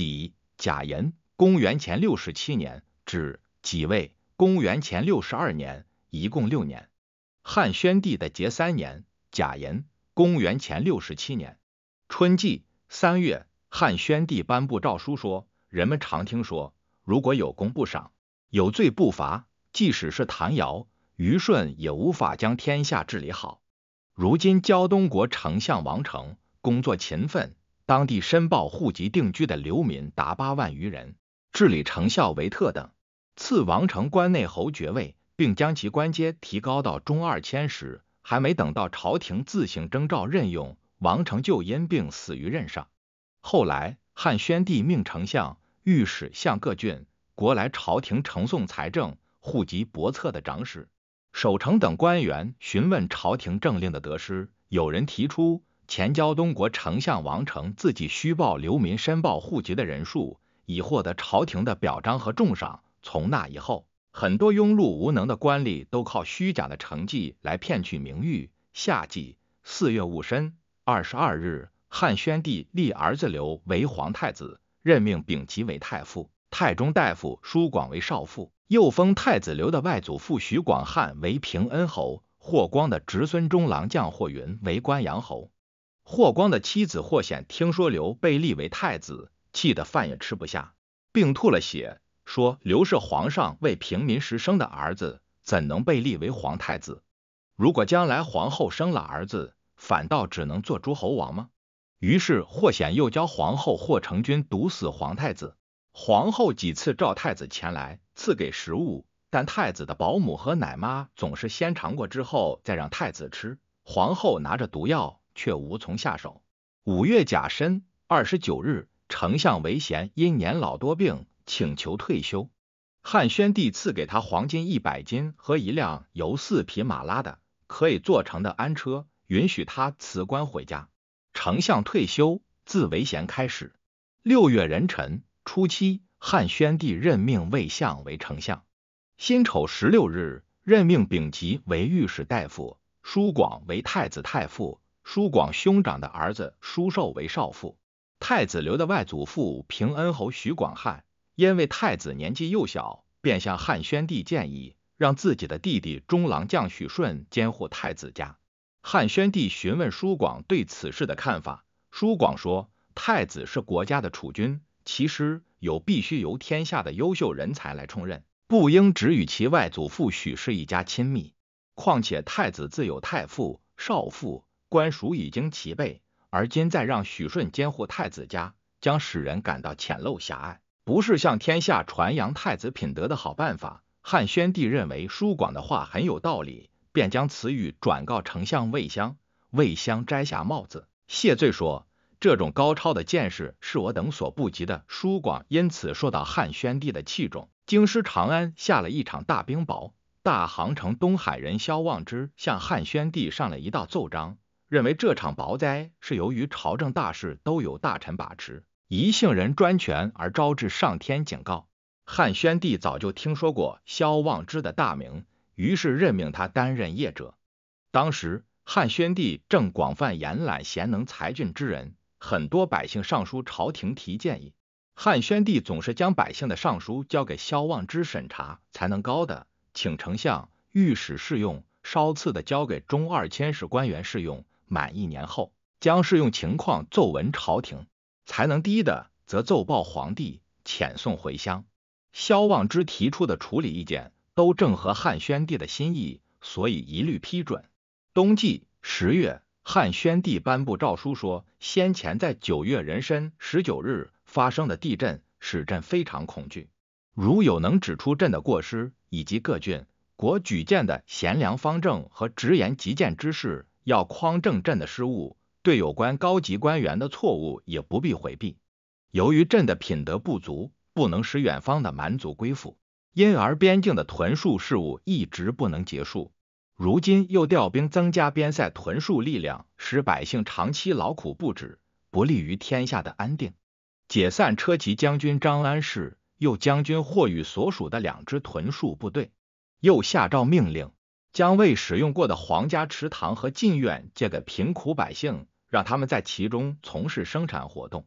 己贾寅，公元前六十七年至己未，公元前六十二年，一共六年。汉宣帝的节三年，贾寅，公元前六十七年春季三月，汉宣帝颁布诏书说：人们常听说，如果有功不赏，有罪不罚，即使是唐尧、虞舜，也无法将天下治理好。如今胶东国丞相王成工作勤奋。当地申报户籍定居的流民达八万余人，治理成效为特等，赐王成关内侯爵位，并将其官阶提高到中二千石。还没等到朝廷自行征召任用，王成就因病死于任上。后来，汉宣帝命丞相、御史向各郡国来朝廷呈送财政、户籍簿册的长史、守城等官员询问朝廷政令的得失，有人提出。前胶东国丞相王成自己虚报流民申报户籍的人数，以获得朝廷的表彰和重赏。从那以后，很多庸碌无能的官吏都靠虚假的成绩来骗取名誉。夏季，四月戊申，二十二日，汉宣帝立儿子刘为皇太子，任命丙吉为太傅，太中大夫舒广为少傅，又封太子刘的外祖父徐广汉为平恩侯，霍光的侄孙中郎将霍云为关阳侯。霍光的妻子霍显听说刘被立为太子，气得饭也吃不下，并吐了血，说：“刘是皇上为平民时生的儿子，怎能被立为皇太子？如果将来皇后生了儿子，反倒只能做诸侯王吗？”于是霍显又教皇后霍成君毒死皇太子。皇后几次召太子前来，赐给食物，但太子的保姆和奶妈总是先尝过之后再让太子吃。皇后拿着毒药。却无从下手。五月甲申，二十九日，丞相韦贤因年老多病，请求退休。汉宣帝赐给他黄金一百斤和一辆由四匹马拉的可以坐成的安车，允许他辞官回家。丞相退休自韦贤开始。六月壬辰初七，汉宣帝任命魏相为丞相。辛丑十六日，任命丙吉为御史大夫，舒广为太子太傅。舒广兄长的儿子舒寿为少傅。太子刘的外祖父平恩侯许广汉，因为太子年纪幼小，便向汉宣帝建议，让自己的弟弟中郎将许顺监护太子家。汉宣帝询问舒广对此事的看法，舒广说：“太子是国家的储君，其实有必须由天下的优秀人才来充任，不应只与其外祖父许氏一家亲密。况且太子自有太傅、少傅。”官署已经齐备，而今再让许舜监护太子家，将使人感到浅陋狭隘，不是向天下传扬太子品德的好办法。汉宣帝认为舒广的话很有道理，便将此语转告丞相魏襄。魏襄摘下帽子谢罪说：“这种高超的见识是我等所不及的。”舒广因此受到汉宣帝的器重。京师长安下了一场大冰雹，大行城东海人萧望之向汉宣帝上了一道奏章。认为这场雹灾是由于朝政大事都有大臣把持，一姓人专权而招致上天警告。汉宣帝早就听说过萧望之的大名，于是任命他担任谒者。当时汉宣帝正广泛延揽贤能才俊之人，很多百姓上书朝廷提建议，汉宣帝总是将百姓的上书交给萧望之审查，才能高的请丞相、御史试用，稍次的交给中二千石官员试用。满一年后，将适用情况奏闻朝廷，才能低的则奏报皇帝遣送回乡。萧望之提出的处理意见都正合汉宣帝的心意，所以一律批准。冬季十月，汉宣帝颁布诏书说：先前在九月壬申十九日发生的地震，使朕非常恐惧。如有能指出朕的过失，以及各郡国举荐的贤良方正和直言极谏之士。要匡正朕的失误，对有关高级官员的错误也不必回避。由于朕的品德不足，不能使远方的蛮族归附，因而边境的屯戍事务一直不能结束。如今又调兵增加边塞屯戍力量，使百姓长期劳苦不止，不利于天下的安定。解散车骑将军张安世、又将军霍禹所属的两支屯戍部队，又下诏命令。将未使用过的皇家池塘和禁苑借给贫苦百姓，让他们在其中从事生产活动。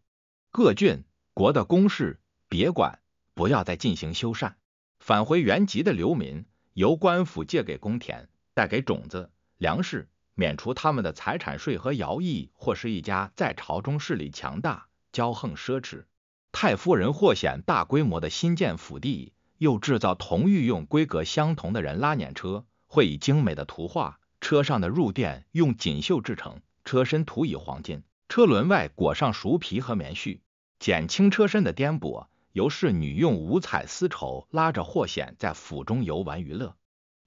各郡国的公事别管，不要再进行修缮。返回原籍的流民，由官府借给公田，带给种子、粮食，免除他们的财产税和徭役。或是一家在朝中势力强大、骄横奢侈，太夫人或显大规模的新建府邸，又制造同御用规格相同的人拉碾车。会以精美的图画，车上的入垫用锦绣制成，车身涂以黄金，车轮外裹上熟皮和棉絮，减轻车身的颠簸。由侍女用五彩丝绸拉着霍显在府中游玩娱乐。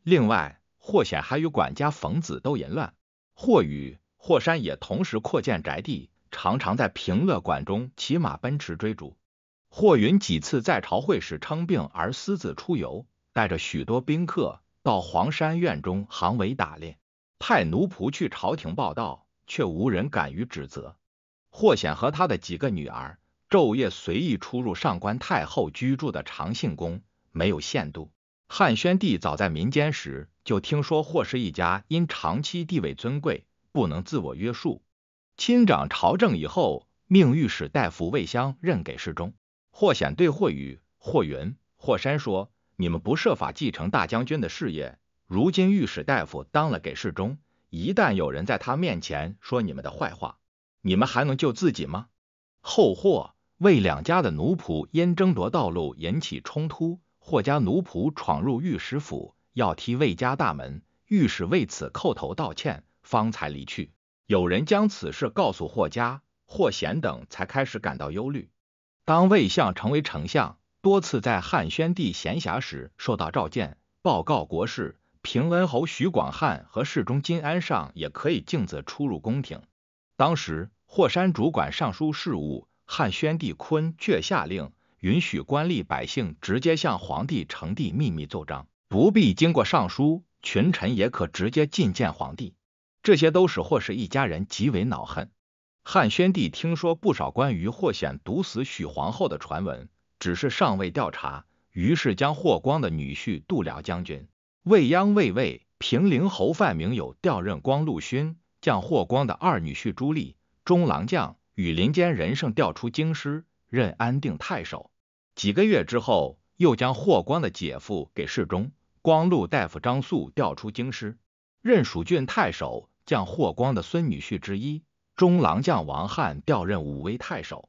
另外，霍显还与管家冯子斗淫乱。霍宇、霍山也同时扩建宅地，常常在平乐馆中骑马奔驰追逐。霍云几次在朝会时称病而私自出游，带着许多宾客。到黄山院中行围打猎，派奴仆去朝廷报道，却无人敢于指责。霍显和他的几个女儿昼夜随意出入上官太后居住的长信宫，没有限度。汉宣帝早在民间时就听说霍氏一家因长期地位尊贵，不能自我约束。亲掌朝政以后，命御史大夫魏襄任给事中。霍显对霍宇、霍云、霍山说。你们不设法继承大将军的事业，如今御史大夫当了给事中，一旦有人在他面前说你们的坏话，你们还能救自己吗？后霍魏两家的奴仆因争夺道路引起冲突，霍家奴仆闯入御史府要踢魏家大门，御史为此叩头道歉，方才离去。有人将此事告诉霍家，霍显等才开始感到忧虑。当魏相成为丞相。多次在汉宣帝闲暇时受到召见，报告国事。平恩侯徐广汉和侍中金安上也可以径自出入宫廷。当时霍山主管尚书事务，汉宣帝昆却下令允许官吏百姓直接向皇帝呈递秘密奏章，不必经过尚书。群臣也可直接觐见皇帝。这些都是霍氏一家人极为恼恨。汉宣帝听说不少关于霍显毒死许皇后的传闻。只是尚未调查，于是将霍光的女婿杜辽将军、未央卫尉、平陵侯范明友调任光禄勋，将霍光的二女婿朱立中郎将、与林间人胜调出京师，任安定太守。几个月之后，又将霍光的姐夫给侍中、光禄大夫张素调出京师，任蜀郡太守，将霍光的孙女婿之一中郎将王翰调任武威太守。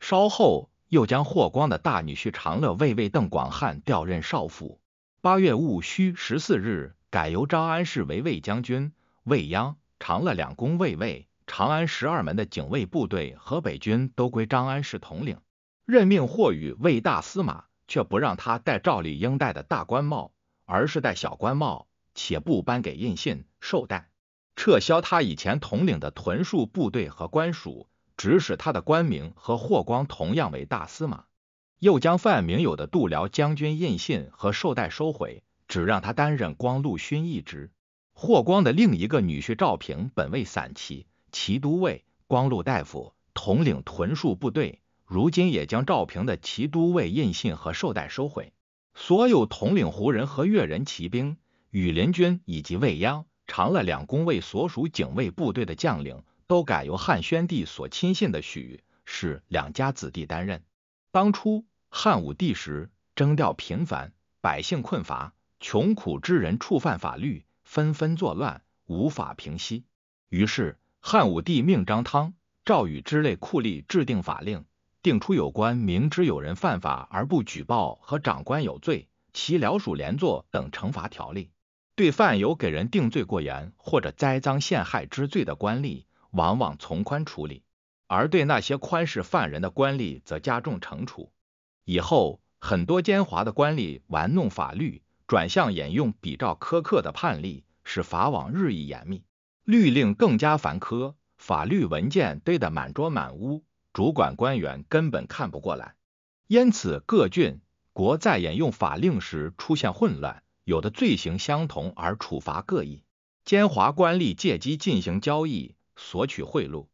稍后。又将霍光的大女婿长乐卫尉邓广汉调任少府。八月戊戌十四日，改由张安世为卫将军、卫鞅、长乐两宫卫尉。长安十二门的警卫部队、河北军都归张安世统领。任命霍宇为大司马，却不让他戴赵丽英戴的大官帽，而是戴小官帽，且不颁给印信、绶带，撤销他以前统领的屯戍部队和官署。指使他的官名和霍光同样为大司马，又将范明友的度辽将军印信和绶带收回，只让他担任光禄勋一职。霍光的另一个女婿赵平本为散骑、骑都尉、光禄大夫，统领屯戍部队，如今也将赵平的骑都尉印信和绶带收回。所有统领胡人和越人骑兵、羽林军以及未央长了两宫卫所属警卫部队的将领。都改由汉宣帝所亲信的许是两家子弟担任。当初汉武帝时征调频繁，百姓困乏，穷苦之人触犯法律，纷纷作乱，无法平息。于是汉武帝命张汤、赵禹之类酷吏制定法令，定出有关明知有人犯法而不举报和长官有罪、其僚属连坐等惩罚条例。对犯有给人定罪过严或者栽赃陷害之罪的官吏，往往从宽处理，而对那些宽视犯人的官吏则加重惩处。以后，很多奸猾的官吏玩弄法律，转向引用比照苛刻的判例，使法网日益严密，律令更加繁苛，法律文件堆得满桌满屋，主管官员根本看不过来。因此，各郡国在引用法令时出现混乱，有的罪行相同而处罚各异，奸猾官吏借机进行交易。索取贿赂，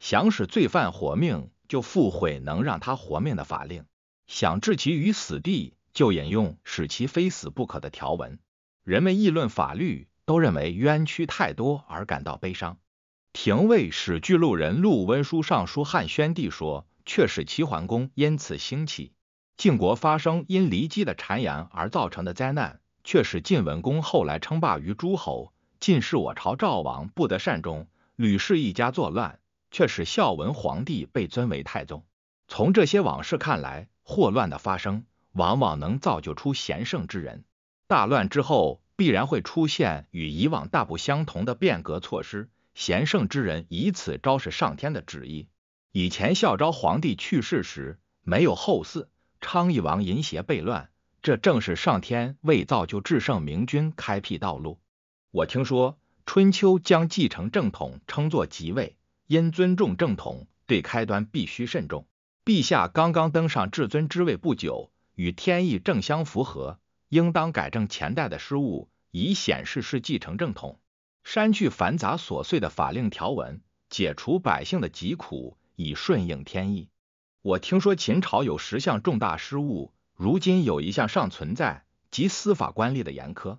想使罪犯活命，就复毁能让他活命的法令；想置其于死地，就引用使其非死不可的条文。人们议论法律，都认为冤屈太多而感到悲伤。廷尉使巨鹿人陆温书上书汉宣帝说：，却使齐桓公因此兴起，晋国发生因骊姬的谗言而造成的灾难，却使晋文公后来称霸于诸侯。晋是我朝赵王不得善终。吕氏一家作乱，却使孝文皇帝被尊为太宗。从这些往事看来，祸乱的发生往往能造就出贤圣之人。大乱之后，必然会出现与以往大不相同的变革措施。贤圣之人以此昭示上天的旨意。以前孝昭皇帝去世时没有后嗣，昌邑王淫邪被乱，这正是上天为造就至圣明君开辟道路。我听说。春秋将继承正统称作即位，因尊重正统，对开端必须慎重。陛下刚刚登上至尊之位不久，与天意正相符合，应当改正前代的失误，以显示是继承正统。删去繁杂琐碎的法令条文，解除百姓的疾苦，以顺应天意。我听说秦朝有十项重大失误，如今有一项尚存在，即司法官吏的严苛。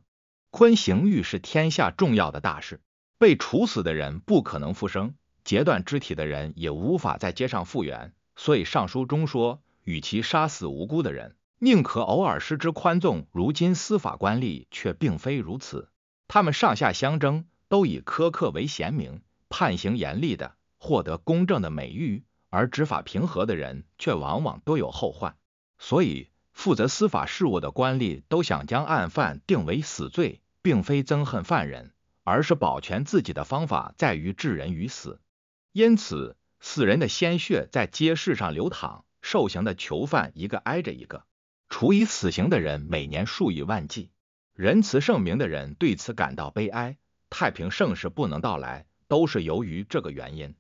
坤刑狱是天下重要的大事，被处死的人不可能复生，截断肢体的人也无法在街上复原，所以上书中说，与其杀死无辜的人，宁可偶尔失之宽纵。如今司法官吏却并非如此，他们上下相争，都以苛刻为贤明，判刑严厉的获得公正的美誉，而执法平和的人却往往多有后患，所以。负责司法事务的官吏都想将案犯定为死罪，并非憎恨犯人，而是保全自己的方法在于置人于死。因此，死人的鲜血在街市上流淌，受刑的囚犯一个挨着一个，处以死刑的人每年数以万计。仁慈圣明的人对此感到悲哀，太平盛世不能到来，都是由于这个原因。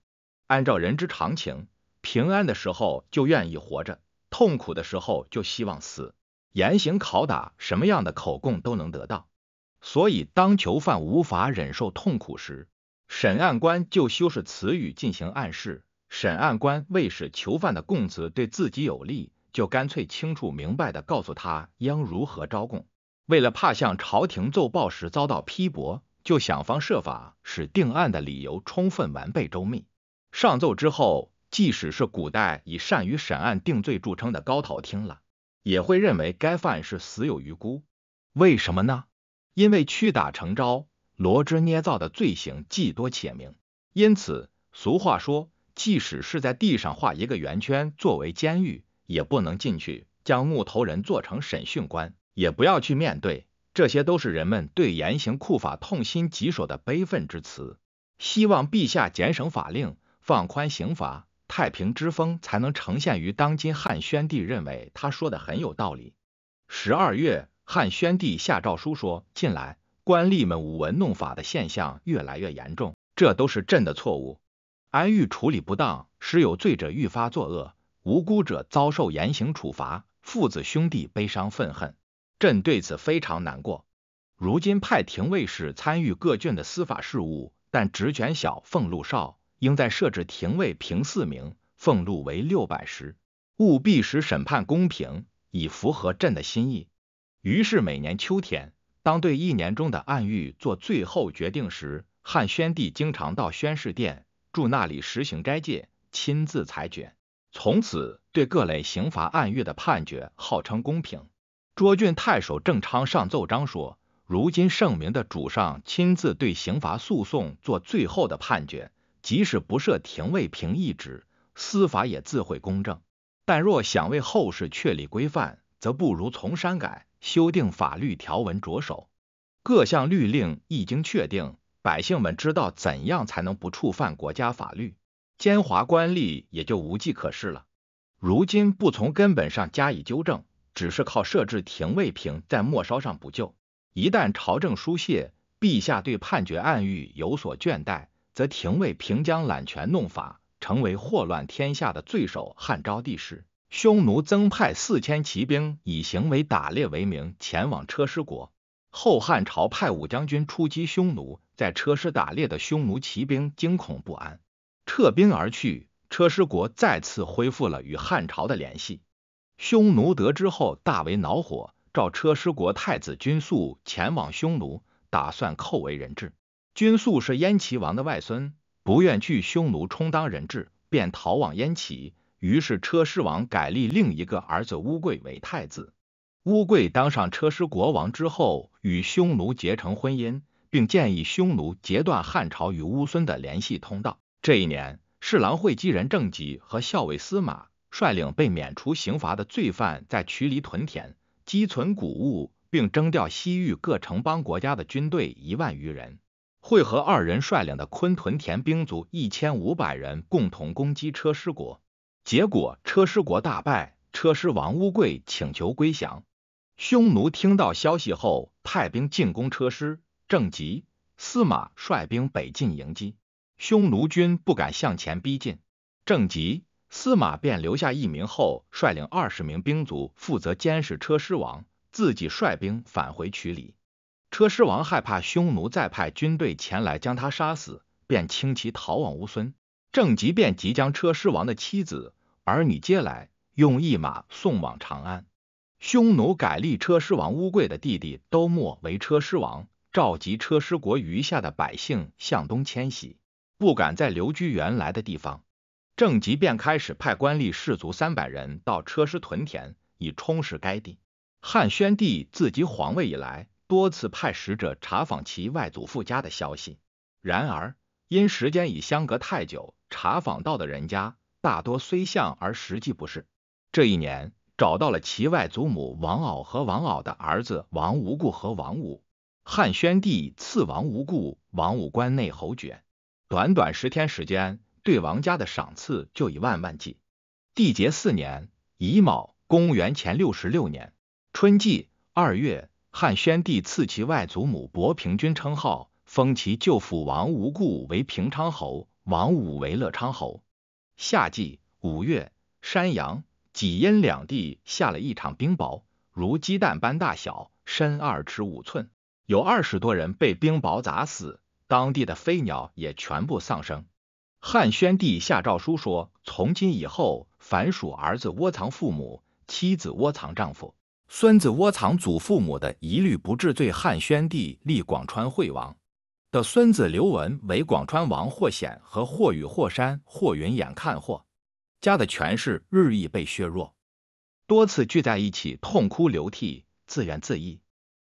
按照人之常情，平安的时候就愿意活着。痛苦的时候就希望死，严刑拷打，什么样的口供都能得到。所以，当囚犯无法忍受痛苦时，审案官就修饰词语进行暗示。审案官为使囚犯的供词对自己有利，就干脆清楚明白地告诉他应如何招供。为了怕向朝廷奏报时遭到批驳，就想方设法使定案的理由充分完备周密。上奏之后。即使是古代以善于审案定罪著称的高陶听了，也会认为该犯是死有余辜。为什么呢？因为屈打成招、罗织捏造的罪行既多且明。因此，俗话说：“即使是在地上画一个圆圈作为监狱，也不能进去；将木头人做成审讯官，也不要去面对。”这些都是人们对严刑酷法痛心疾首的悲愤之词。希望陛下减省法令，放宽刑罚。太平之风才能呈现于当今。汉宣帝认为他说的很有道理。十二月，汉宣帝下诏书说：“近来官吏们舞文弄法的现象越来越严重，这都是朕的错误。安遇处理不当，使有罪者愈发作恶，无辜者遭受严刑处罚，父子兄弟悲伤愤恨。朕对此非常难过。如今派廷尉使参与各郡的司法事务，但职权小，俸禄少。”应在设置廷尉平四名，俸禄为六百石，务必使审判公平，以符合朕的心意。于是每年秋天，当对一年中的案狱做最后决定时，汉宣帝经常到宣室殿，住那里实行斋戒，亲自裁决。从此，对各类刑罚案狱的判决号称公平。涿郡太守郑昌上奏章说：“如今圣明的主上亲自对刑罚诉讼做最后的判决。”即使不设廷尉平一职，司法也自会公正。但若想为后世确立规范，则不如从删改修订法律条文着手。各项律令一经确定，百姓们知道怎样才能不触犯国家法律，奸猾官吏也就无计可施了。如今不从根本上加以纠正，只是靠设置廷尉平在末梢上补救，一旦朝政疏泄，陛下对判决案狱有所倦怠。则廷尉平江揽权弄法，成为祸乱天下的罪首。汉昭帝时，匈奴增派四千骑兵，以行为打猎为名，前往车师国。后汉朝派武将军出击匈奴，在车师打猎的匈奴骑兵惊恐不安，撤兵而去。车师国再次恢复了与汉朝的联系。匈奴得知后大为恼火，召车师国太子君素前往匈奴，打算扣为人质。君素是燕齐王的外孙，不愿去匈奴充当人质，便逃往燕齐。于是车师王改立另一个儿子乌贵为太子。乌贵当上车师国王之后，与匈奴结成婚姻，并建议匈奴截断汉朝与乌孙的联系通道。这一年，侍郎会稽人郑吉和校尉司马率领被免除刑罚的罪犯在渠犁屯田，积存谷物，并征调西域各城邦国家的军队一万余人。会合二人率领的昆屯田兵卒一千五百人，共同攻击车师国。结果车师国大败，车师王乌贵请求归降。匈奴听到消息后，派兵进攻车师。正吉、司马率兵北进迎击，匈奴军不敢向前逼近。正吉、司马便留下一名后，率领二十名兵卒负责监视车师王，自己率兵返回曲里。车师王害怕匈奴再派军队前来将他杀死，便轻骑逃往乌孙。郑吉便即将车师王的妻子、儿女接来，用驿马送往长安。匈奴改立车师王乌贵的弟弟兜莫为车师王，召集车师国余下的百姓向东迁徙，不敢再留居原来的地方。郑吉便开始派官吏士卒三百人到车师屯田，以充实该地。汉宣帝自即皇位以来。多次派使者查访其外祖父家的消息，然而因时间已相隔太久，查访到的人家大多虽像而实际不是。这一年找到了其外祖母王媪和王媪的儿子王无故和王武。汉宣帝赐王无故、王武关内侯爵。短短十天时间，对王家的赏赐就以万万计。缔节四年乙卯，公元前六十六年春季二月。汉宣帝赐其外祖母薄平君称号，封其舅父王无故为平昌侯，王武为乐昌侯。夏季五月，山阳、济阴两地下了一场冰雹，如鸡蛋般大小，深二尺五寸，有二十多人被冰雹砸死，当地的飞鸟也全部丧生。汉宣帝下诏书说：“从今以后，凡属儿子窝藏父母，妻子窝藏丈夫。”孙子窝藏祖父母的，一律不治罪。汉宣帝立广川惠王的孙子刘文为广川王霍显和霍雨霍山、霍云眼看霍家的权势日益被削弱，多次聚在一起痛哭流涕，自怨自艾。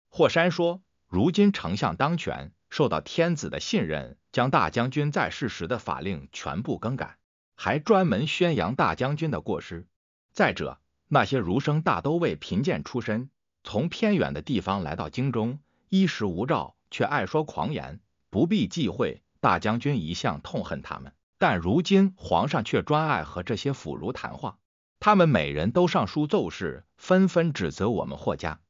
霍山说：“如今丞相当权，受到天子的信任，将大将军在世时的法令全部更改，还专门宣扬大将军的过失。再者，”那些儒生大都为贫贱出身，从偏远的地方来到京中，衣食无照，却爱说狂言。不必忌讳，大将军一向痛恨他们。但如今皇上却专爱和这些腐儒谈话。他们每人都上书奏事，纷纷指责我们霍家。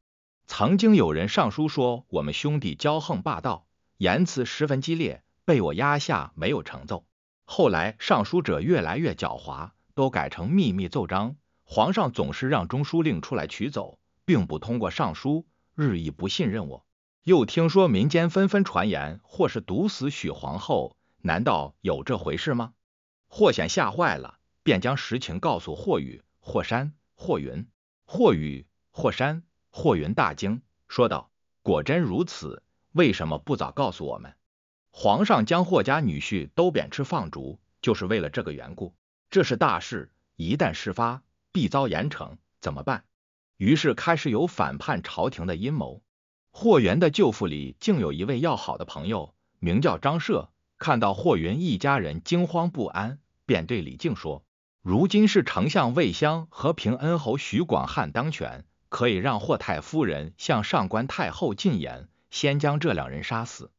曾经有人上书说我们兄弟骄横霸道，言辞十分激烈，被我压下没有呈奏。后来上书者越来越狡猾，都改成秘密奏章。皇上总是让中书令出来取走，并不通过尚书。日益不信任我。又听说民间纷纷传言，或是毒死许皇后，难道有这回事吗？霍显吓坏了，便将实情告诉霍宇、霍山、霍云。霍宇、霍山、霍云大惊，说道：“果真如此，为什么不早告诉我们？”皇上将霍家女婿都贬斥放逐，就是为了这个缘故。这是大事，一旦事发。必遭严惩，怎么办？于是开始有反叛朝廷的阴谋。霍元的舅父里竟有一位要好的朋友，名叫张赦。看到霍元一家人惊慌不安，便对李靖说：“如今是丞相魏襄和平恩侯徐广汉当权，可以让霍太夫人向上官太后进言，先将这两人杀死，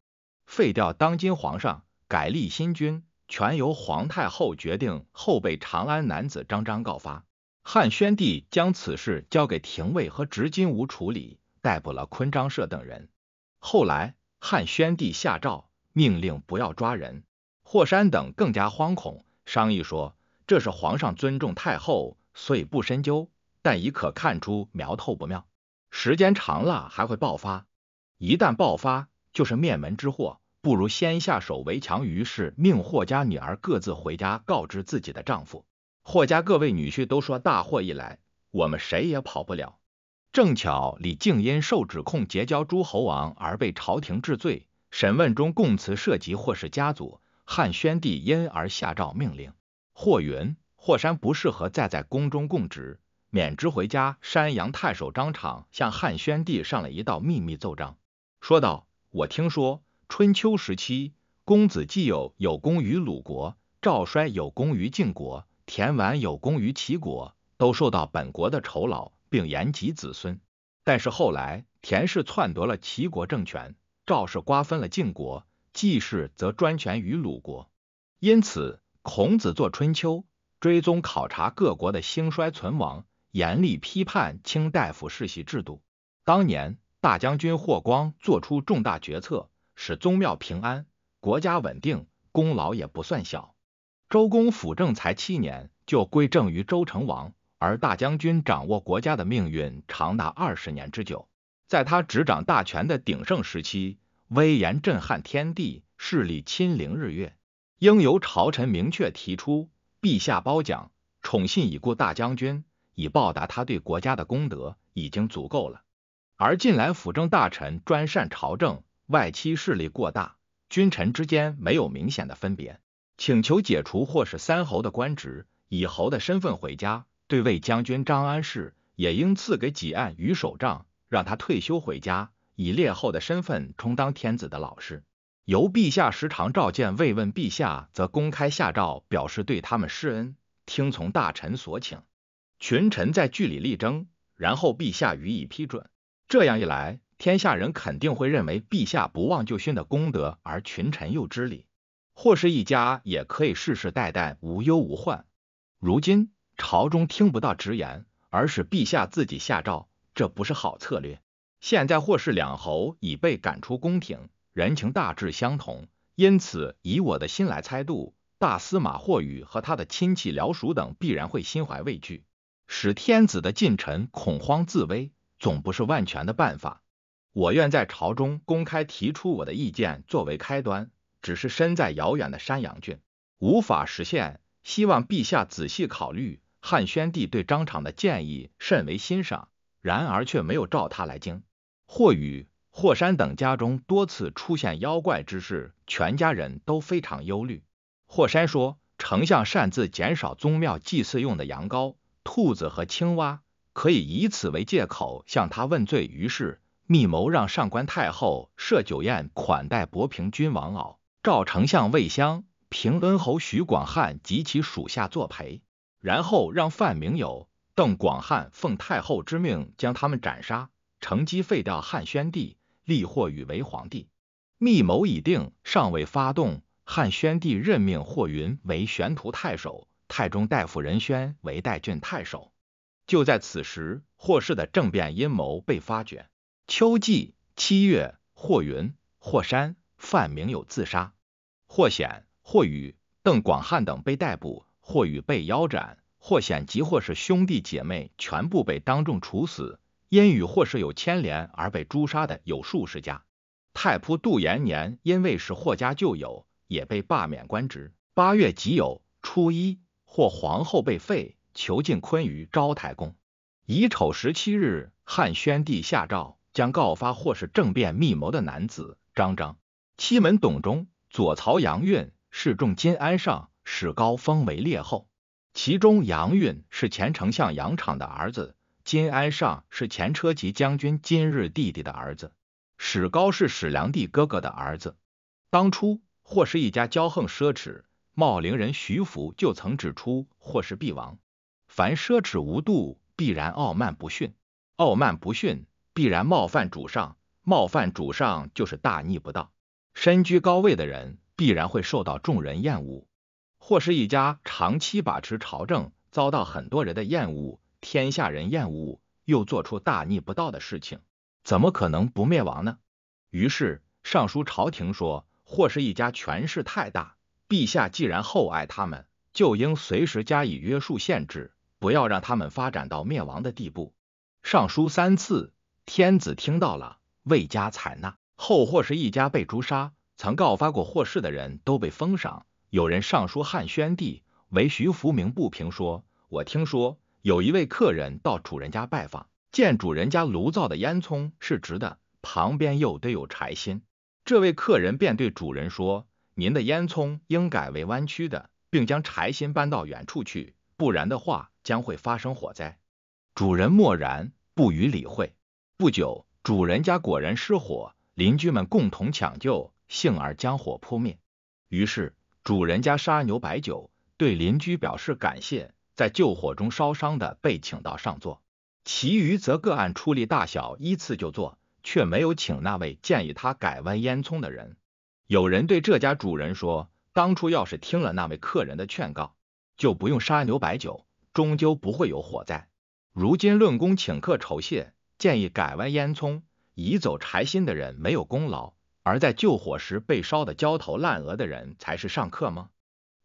废掉当今皇上，改立新君，全由皇太后决定。”后被长安男子张璋告发。汉宣帝将此事交给廷尉和执金吾处理，逮捕了昆章社等人。后来，汉宣帝下诏命令不要抓人。霍山等更加惶恐，商议说：“这是皇上尊重太后，所以不深究。但已可看出苗头不妙，时间长了还会爆发。一旦爆发，就是灭门之祸，不如先下手为强。”于是命霍家女儿各自回家，告知自己的丈夫。霍家各位女婿都说，大祸一来，我们谁也跑不了。正巧李靖因受指控结交诸侯王而被朝廷治罪，审问中供词涉及霍氏家族。汉宣帝因而下诏命令霍云、霍山不适合再在宫中供职，免职回家。山阳太守张敞向汉宣帝上了一道秘密奏章，说道：“我听说春秋时期，公子季有有功于鲁国，赵衰有功于晋国。”田完有功于齐国，都受到本国的酬劳，并延及子孙。但是后来，田氏篡夺了齐国政权，赵氏瓜分了晋国，季氏则专权于鲁国。因此，孔子作《春秋》，追踪考察各国的兴衰存亡，严厉批判卿大夫世袭制度。当年，大将军霍光做出重大决策，使宗庙平安，国家稳定，功劳也不算小。周公辅政才七年就归政于周成王，而大将军掌握国家的命运长达二十年之久。在他执掌大权的鼎盛时期，威严震撼天地，势力亲临日月。应由朝臣明确提出，陛下褒奖宠信已故大将军，以报答他对国家的功德，已经足够了。而近来辅政大臣专擅朝政，外戚势力过大，君臣之间没有明显的分别。请求解除或是三侯的官职，以侯的身份回家。对魏将军张安世也应赐给几案与手杖，让他退休回家，以列侯的身份充当天子的老师。由陛下时常召见慰问。陛下则公开下诏表示对他们施恩，听从大臣所请。群臣在据理力争，然后陛下予以批准。这样一来，天下人肯定会认为陛下不忘旧勋的功德，而群臣又知礼。霍氏一家也可以世世代代无忧无患。如今朝中听不到直言，而是陛下自己下诏，这不是好策略。现在霍氏两侯已被赶出宫廷，人情大致相同，因此以我的心来猜度，大司马霍宇和他的亲戚辽叔等必然会心怀畏惧，使天子的近臣恐慌自危，总不是万全的办法。我愿在朝中公开提出我的意见，作为开端。只是身在遥远的山阳郡，无法实现。希望陛下仔细考虑。汉宣帝对张敞的建议甚为欣赏，然而却没有召他来京。霍雨、霍山等家中多次出现妖怪之事，全家人都非常忧虑。霍山说：“丞相擅自减少宗庙祭祀用的羊羔、兔子和青蛙，可以以此为借口向他问罪。”于是密谋让上官太后设酒宴款待博平君王敖。赵丞相魏襄、平恩侯徐广汉及其属下作陪，然后让范明友、邓广汉奉太后之命将他们斩杀，乘机废掉汉宣帝，立霍禹为皇帝。密谋已定，尚未发动。汉宣帝任命霍云为玄徒太守，太中大夫任宣为代郡太守。就在此时，霍氏的政变阴谋被发觉。秋季七月，霍云、霍山。范明有自杀，霍显、霍宇、邓广汉等被逮捕，霍宇被腰斩，霍显及或是兄弟姐妹全部被当众处死。因与霍氏有牵连而被诛杀的有数十家。太仆杜延年因为是霍家旧友，也被罢免官职。八月己酉初一，或皇后被废，囚禁坤于昭台宫。乙丑十七日，汉宣帝下诏将告发霍氏政变密谋的男子张章。七门董中，左曹杨运是中金安上，史高封为列侯。其中，杨运是前丞相杨敞的儿子，金安上是前车骑将军金日弟弟的儿子，史高是史良娣哥哥的儿子。当初，霍氏一家骄横奢侈，茂陵人徐福就曾指出：“霍氏必亡。凡奢侈无度，必然傲慢不逊；傲慢不逊，必然冒犯主上；冒犯主上，就是大逆不道。”身居高位的人必然会受到众人厌恶，霍氏一家长期把持朝政，遭到很多人的厌恶，天下人厌恶，又做出大逆不道的事情，怎么可能不灭亡呢？于是上书朝廷说，霍氏一家权势太大，陛下既然厚爱他们，就应随时加以约束限制，不要让他们发展到灭亡的地步。上书三次，天子听到了，未加采纳。后霍氏一家被诛杀，曾告发过霍氏的人都被封赏。有人上书汉宣帝为徐福鸣不平，说：“我听说有一位客人到主人家拜访，见主人家炉灶的烟囱是直的，旁边又堆有柴薪。这位客人便对主人说：‘您的烟囱应改为弯曲的，并将柴薪搬到远处去，不然的话将会发生火灾。’主人默然不予理会。不久，主人家果然失火。”邻居们共同抢救，幸而将火扑灭。于是主人家杀牛摆酒，对邻居表示感谢。在救火中烧伤的被请到上座，其余则各按出力大小依次就坐，却没有请那位建议他改弯烟囱的人。有人对这家主人说：“当初要是听了那位客人的劝告，就不用杀牛摆酒，终究不会有火灾。如今论功请客酬谢，建议改弯烟囱。”移走柴薪的人没有功劳，而在救火时被烧得焦头烂额的人才是上客吗？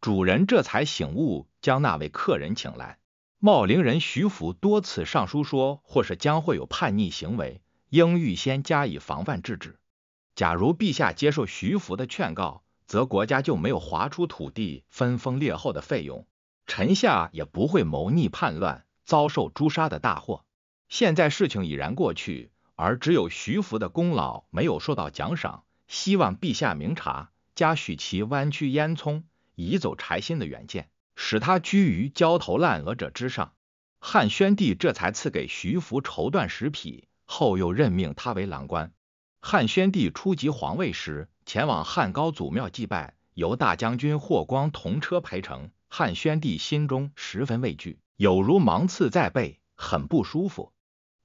主人这才醒悟，将那位客人请来。茂陵人徐福多次上书说，或是将会有叛逆行为，应预先加以防范制止。假如陛下接受徐福的劝告，则国家就没有划出土地分封列后的费用，臣下也不会谋逆叛乱，遭受诛杀的大祸。现在事情已然过去。而只有徐福的功劳没有受到奖赏，希望陛下明察，加许其弯曲烟囱、移走柴薪的远见，使他居于焦头烂额者之上。汉宣帝这才赐给徐福绸缎十匹，后又任命他为郎官。汉宣帝初即皇位时，前往汉高祖庙祭拜，由大将军霍光同车陪乘。汉宣帝心中十分畏惧，有如芒刺在背，很不舒服。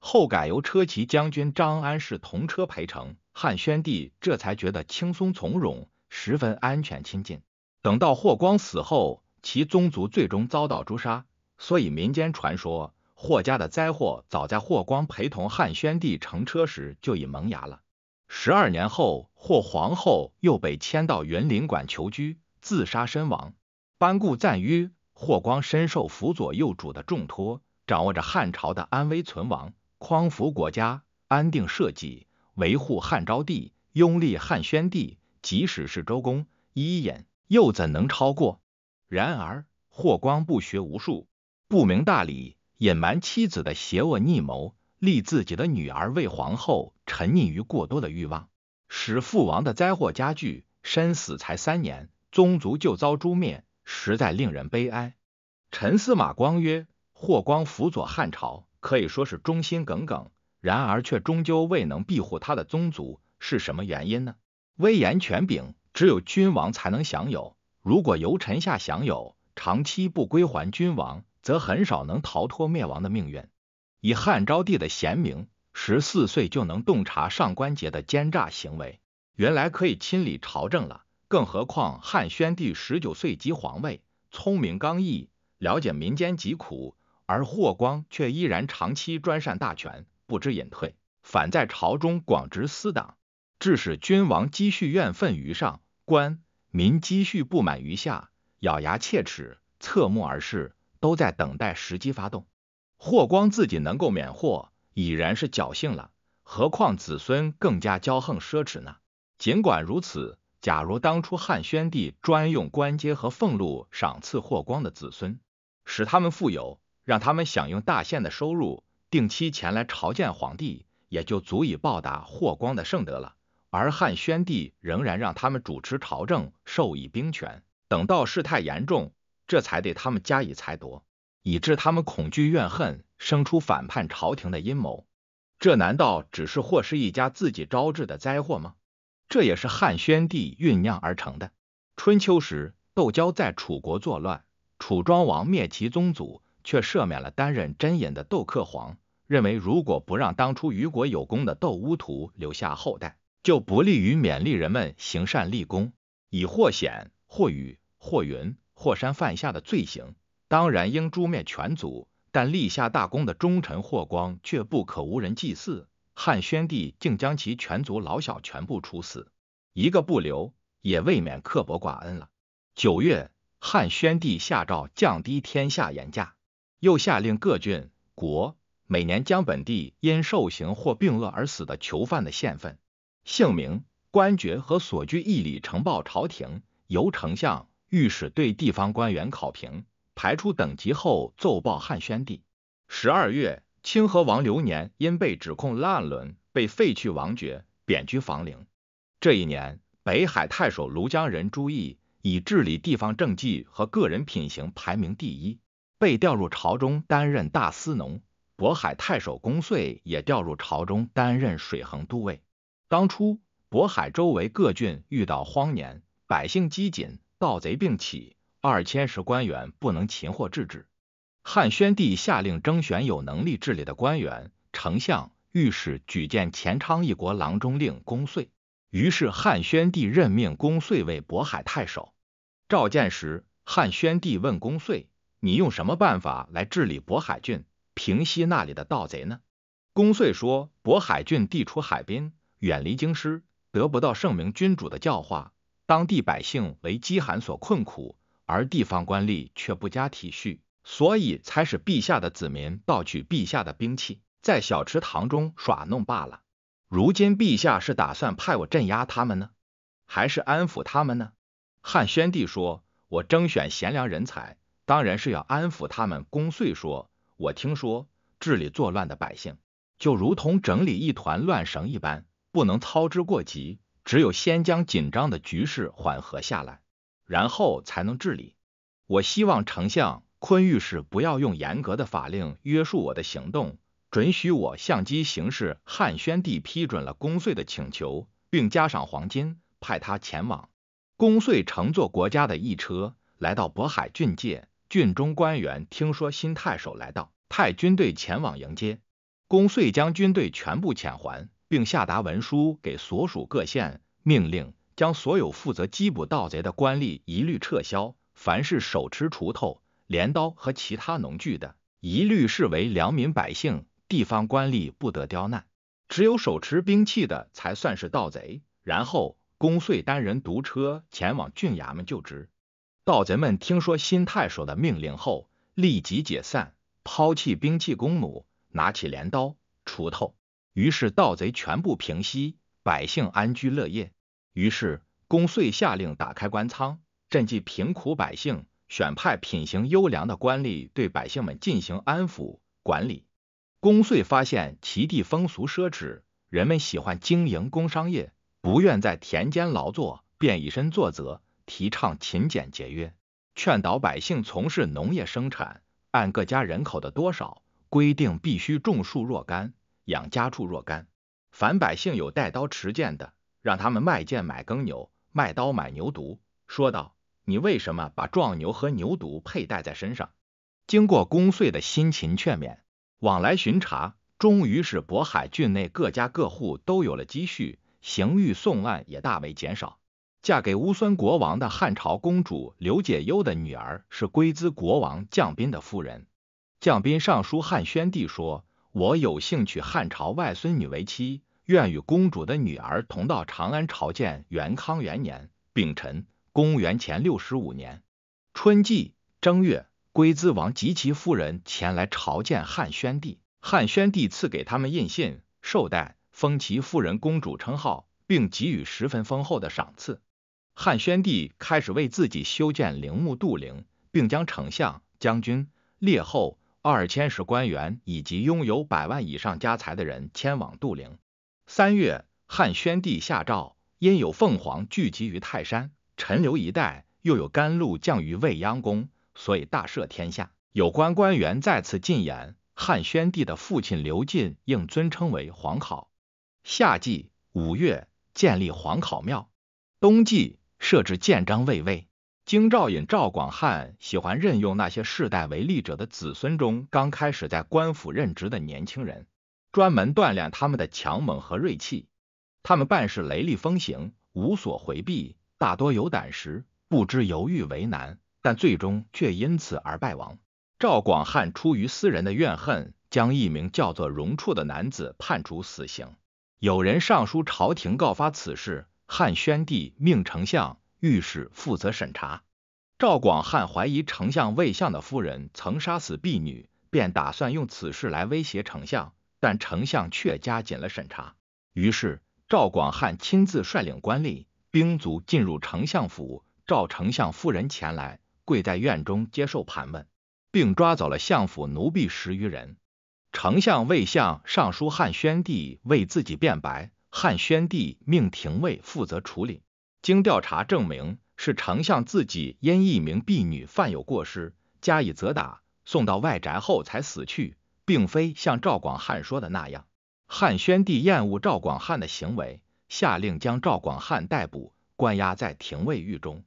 后改由车骑将军张安世同车陪乘，汉宣帝这才觉得轻松从容，十分安全亲近。等到霍光死后，其宗族最终遭到诛杀，所以民间传说霍家的灾祸早在霍光陪同汉宣帝乘车时就已萌芽了。十二年后，霍皇后又被迁到云林馆囚居，自杀身亡。班固赞曰：霍光深受辅佐幼主的重托，掌握着汉朝的安危存亡。匡扶国家，安定社稷，维护汉昭帝，拥立汉宣帝，即使是周公伊尹，又怎能超过？然而霍光不学无术，不明大礼，隐瞒妻子的邪恶逆谋，立自己的女儿为皇后，沉溺于过多的欲望，使父王的灾祸加剧，身死才三年，宗族就遭诛灭，实在令人悲哀。陈司马光曰：“霍光辅佐汉朝。”可以说是忠心耿耿，然而却终究未能庇护他的宗族，是什么原因呢？威严权柄只有君王才能享有，如果由臣下享有，长期不归还君王，则很少能逃脱灭亡的命运。以汉昭帝的贤明，十四岁就能洞察上官桀的奸诈行为，原来可以亲理朝政了。更何况汉宣帝十九岁即皇位，聪明刚毅，了解民间疾苦。而霍光却依然长期专擅大权，不知隐退，反在朝中广植私党，致使君王积蓄怨愤于上，官民积蓄不满于下，咬牙切齿，侧目而视，都在等待时机发动。霍光自己能够免祸，已然是侥幸了，何况子孙更加骄横奢侈呢？尽管如此，假如当初汉宣帝专用官阶和俸禄赏赐霍光的子孙，使他们富有，让他们享用大限的收入，定期前来朝见皇帝，也就足以报答霍光的圣德了。而汉宣帝仍然让他们主持朝政，授以兵权。等到事态严重，这才对他们加以裁夺，以致他们恐惧怨恨，生出反叛朝廷的阴谋。这难道只是霍氏一家自己招致的灾祸吗？这也是汉宣帝酝酿而成的。春秋时，窦娇在楚国作乱，楚庄王灭其宗族。却赦免了担任真尹的窦克皇，认为如果不让当初于国有功的窦乌图留下后代，就不利于勉励人们行善立功。以霍显、霍禹、霍云、霍山犯下的罪行，当然应诛灭全族，但立下大功的忠臣霍光却不可无人祭祀。汉宣帝竟将其全族老小全部处死，一个不留，也未免刻薄寡恩了。九月，汉宣帝下诏降低天下盐价。又下令各郡国每年将本地因受刑或病饿而死的囚犯的县份、姓名、官爵和所居邑里呈报朝廷，由丞相、御史对地方官员考评，排出等级后奏报汉宣帝。十二月，清河王流年因被指控滥伦，被废去王爵，贬居房陵。这一年，北海太守庐江人朱毅以治理地方政绩和个人品行排名第一。被调入朝中担任大司农，渤海太守公遂也调入朝中担任水衡都尉。当初，渤海周围各郡遇到荒年，百姓饥馑，盗贼并起，二千石官员不能擒获制止。汉宣帝下令征选有能力治理的官员，丞相御史举荐前昌一国郎中令公遂，于是汉宣帝任命公遂为渤海太守。召见时，汉宣帝问公遂。你用什么办法来治理渤海郡，平息那里的盗贼呢？公遂说：“渤海郡地处海滨，远离京师，得不到圣明君主的教化，当地百姓为饥寒所困苦，而地方官吏却不加体恤，所以才使陛下的子民盗取陛下的兵器，在小池塘中耍弄罢了。如今陛下是打算派我镇压他们呢，还是安抚他们呢？”汉宣帝说：“我征选贤良人才。”当然是要安抚他们。公遂说：“我听说治理作乱的百姓，就如同整理一团乱绳一般，不能操之过急。只有先将紧张的局势缓和下来，然后才能治理。我希望丞相、昆玉使不要用严格的法令约束我的行动，准许我相机行事。”汉宣帝批准了公遂的请求，并加上黄金，派他前往。公遂乘坐国家的驿车，来到渤海郡界。郡中官员听说新太守来到，派军队前往迎接。公遂将军队全部遣还，并下达文书给所属各县，命令将所有负责缉捕盗贼的官吏一律撤销。凡是手持锄头、镰刀和其他农具的，一律视为良民百姓，地方官吏不得刁难。只有手持兵器的才算是盗贼。然后，公遂单人独车前往郡衙门就职。盗贼们听说新太守的命令后，立即解散，抛弃兵器弓弩，拿起镰刀、锄头。于是盗贼全部平息，百姓安居乐业。于是公遂下令打开官仓，赈济贫苦百姓，选派品行优良的官吏对百姓们进行安抚管理。公遂发现齐地风俗奢侈，人们喜欢经营工商业，不愿在田间劳作，便以身作则。提倡勤俭节约，劝导百姓从事农业生产，按各家人口的多少，规定必须种树若干，养家畜若干。凡百姓有带刀持剑的，让他们卖剑买耕牛，卖刀买牛犊。说道：“你为什么把壮牛和牛犊佩戴在身上？”经过公遂的辛勤劝勉，往来巡查，终于使渤海郡内各家各户都有了积蓄，刑狱讼案也大为减少。嫁给乌孙国王的汉朝公主刘解忧的女儿是龟兹国王将斌的夫人。将斌上书汉宣帝说：“我有幸娶汉朝外孙女为妻，愿与公主的女儿同到长安朝见。”元康元年，丙辰，公元前六十五年春季正月，龟兹王及其夫人前来朝见汉宣帝。汉宣帝赐给他们印信、绶带，封其夫人公主称号，并给予十分丰厚的赏赐。汉宣帝开始为自己修建陵墓杜陵，并将丞相、将军、列侯二千石官员以及拥有百万以上家财的人迁往杜陵。三月，汉宣帝下诏，因有凤凰聚集于泰山、陈留一带，又有甘露降于未央宫，所以大赦天下。有关官员再次进言，汉宣帝的父亲刘进应尊称为皇考。夏季五月，建立皇考庙；冬季。设置建章卫尉，京兆尹赵广汉喜欢任用那些世代为吏者的子孙中刚开始在官府任职的年轻人，专门锻炼他们的强猛和锐气。他们办事雷厉风行，无所回避，大多有胆识，不知犹豫为难，但最终却因此而败亡。赵广汉出于私人的怨恨，将一名叫做荣处的男子判处死刑。有人上书朝廷告发此事。汉宣帝命丞相御史负责审查。赵广汉怀疑丞相魏相的夫人曾杀死婢女，便打算用此事来威胁丞相，但丞相却加紧了审查。于是，赵广汉亲自率领官吏兵卒进入丞相府，召丞相夫人前来，跪在院中接受盘问，并抓走了相府奴婢十余人。丞相魏相上书汉宣帝为自己辩白。汉宣帝命廷尉负责处理，经调查证明是丞相自己因一名婢女犯有过失，加以责打，送到外宅后才死去，并非像赵广汉说的那样。汉宣帝厌恶赵广汉的行为，下令将赵广汉逮捕，关押在廷尉狱中。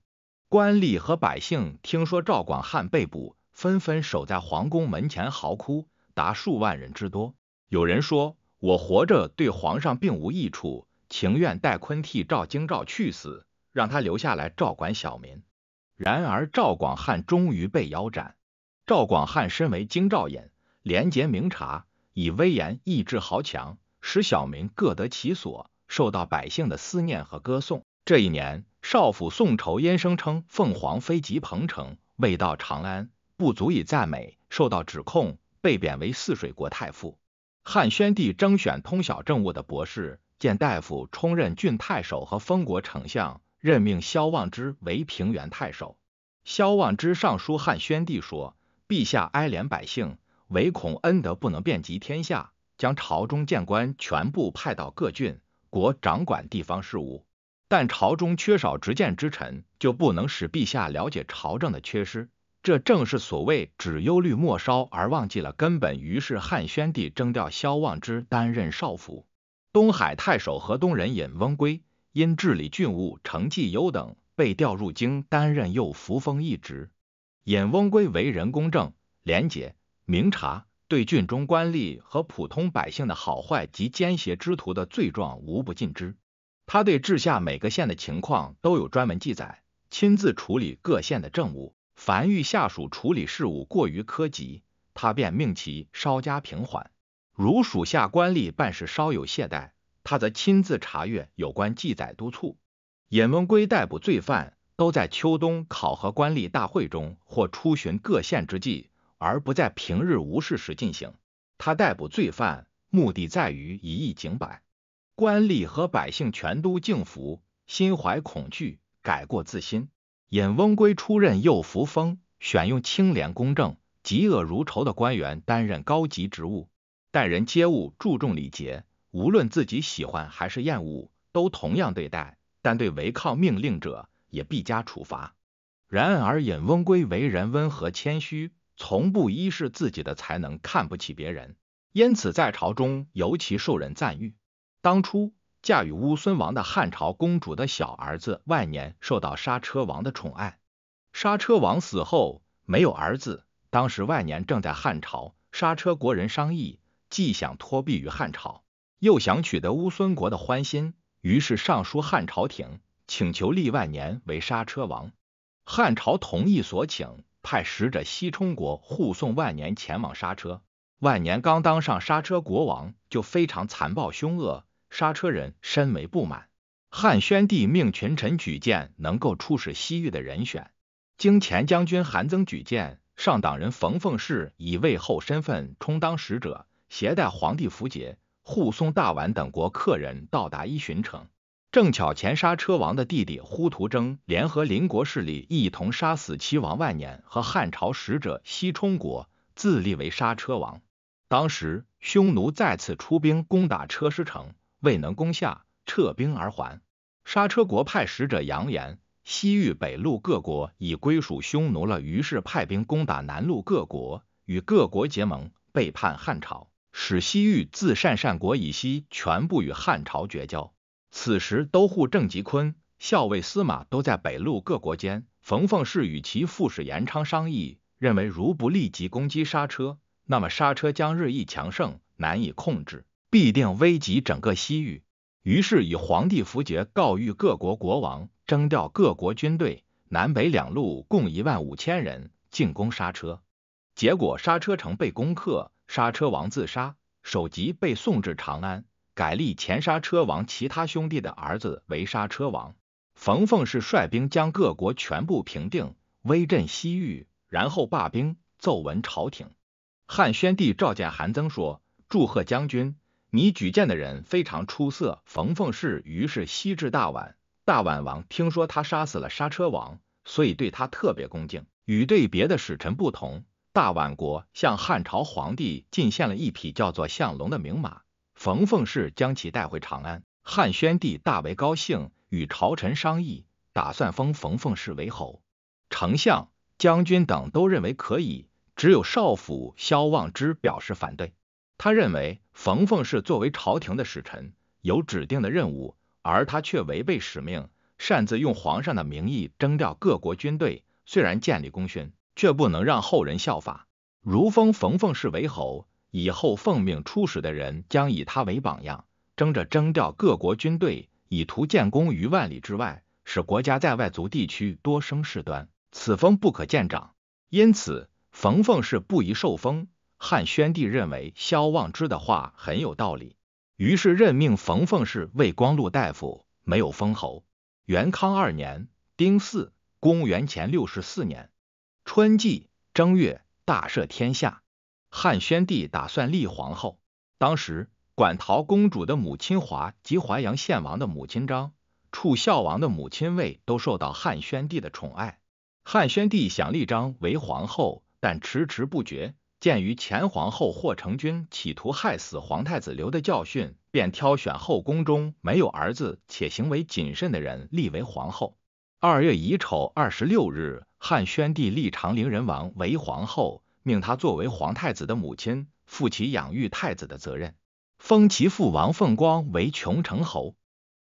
官吏和百姓听说赵广汉被捕，纷纷守在皇宫门前嚎哭，达数万人之多。有人说。我活着对皇上并无益处，情愿代坤替赵京兆去死，让他留下来照管小民。然而赵广汉终于被腰斩。赵广汉身为京兆尹，廉洁明察，以威严抑制豪强，使小民各得其所，受到百姓的思念和歌颂。这一年，少府宋仇燕声称凤凰飞集彭城，未到长安，不足以赞美，受到指控，被贬为泗水国太傅。汉宣帝征选通晓政务的博士，见大夫充任郡太守和封国丞相，任命萧望之为平原太守。萧望之上书汉宣帝说：“陛下哀怜百姓，唯恐恩德不能遍及天下，将朝中谏官全部派到各郡国掌管地方事务。但朝中缺少执谏之臣，就不能使陛下了解朝政的缺失。”这正是所谓只忧虑末梢而忘记了根本。于是汉宣帝征调萧望之担任少府，东海太守河东人尹翁归因治理郡务成绩优等，被调入京担任右扶风一职。尹翁归为人公正廉洁，明察，对郡中官吏和普通百姓的好坏及奸邪之徒的罪状无不尽知。他对治下每个县的情况都有专门记载，亲自处理各县的政务。凡遇下属处理事务过于苛急，他便命其稍加平缓；如属下官吏办事稍有懈怠，他则亲自查阅有关记载，督促。尹文圭逮捕罪犯，都在秋冬考核官吏大会中或出巡各县之际，而不在平日无事时进行。他逮捕罪犯，目的在于以一儆百，官吏和百姓全都敬服，心怀恐惧，改过自新。尹翁归出任右扶风，选用清廉公正、嫉恶如仇的官员担任高级职务。待人接物注重礼节，无论自己喜欢还是厌恶，都同样对待，但对违抗命令者也必加处罚。然而尹翁归为人温和谦虚，从不依恃自己的才能看不起别人，因此在朝中尤其受人赞誉。当初。嫁与乌孙王的汉朝公主的小儿子万年受到刹车王的宠爱。刹车王死后没有儿子，当时万年正在汉朝。刹车国人商议，既想脱庇于汉朝，又想取得乌孙国的欢心，于是上书汉朝廷，请求立万年为刹车王。汉朝同意所请，派使者西充国护送万年前往刹车。万年刚当上刹车国王，就非常残暴凶恶。刹车人深为不满。汉宣帝命群臣举荐能够出使西域的人选。经前将军韩增举荐，上党人冯奉氏以魏后身份充当使者，携带皇帝符节，护送大宛等国客人到达伊巡城。正巧前刹车王的弟弟呼图征联合邻国势力，一同杀死齐王万年和汉朝使者西充国，自立为刹车王。当时，匈奴再次出兵攻打车师城。未能攻下，撤兵而还。沙车国派使者扬言，西域北路各国已归属匈奴了，于是派兵攻打南路各国，与各国结盟，背叛汉朝，使西域自鄯善国以西全部与汉朝绝交。此时都护郑吉坤、校尉司马都在北路各国间。冯奉世与其副使严昌商议，认为如不立即攻击沙车，那么沙车将日益强盛，难以控制。必定危及整个西域，于是以皇帝符节告谕各国国王，征调各国军队，南北两路共一万五千人进攻沙车。结果沙车城被攻克，沙车王自杀，首级被送至长安，改立前沙车王其他兄弟的儿子为沙车王。冯奉是率兵将各国全部平定，威震西域，然后罢兵奏闻朝廷。汉宣帝召见韩增说：“祝贺将军。”你举荐的人非常出色。冯奉氏于是西至大宛，大宛王听说他杀死了刹车王，所以对他特别恭敬。与对别的使臣不同，大宛国向汉朝皇帝进献了一匹叫做象龙的名马。冯奉氏将其带回长安，汉宣帝大为高兴，与朝臣商议，打算封冯奉氏为侯。丞相、将军等都认为可以，只有少府萧望之表示反对，他认为。冯奉是作为朝廷的使臣，有指定的任务，而他却违背使命，擅自用皇上的名义征调各国军队。虽然建立功勋，却不能让后人效法。如封冯奉是为侯，以后奉命出使的人将以他为榜样，争着征调各国军队，以图建功于万里之外，使国家在外族地区多生事端。此风不可见长，因此冯奉是不宜受封。汉宣帝认为萧望之的话很有道理，于是任命冯奉是为光禄大夫，没有封侯。元康二年（丁巳，公元前六十四年）春季正月，大赦天下。汉宣帝打算立皇后，当时馆陶公主的母亲华及淮阳献王的母亲张、楚孝王的母亲卫都受到汉宣帝的宠爱。汉宣帝想立张为皇后，但迟迟不决。鉴于前皇后霍成君企图害死皇太子刘的教训，便挑选后宫中没有儿子且行为谨慎的人立为皇后。二月乙丑二十六日，汉宣帝立长陵人王为皇后，命她作为皇太子的母亲，负起养育太子的责任，封其父王凤光为琼城侯。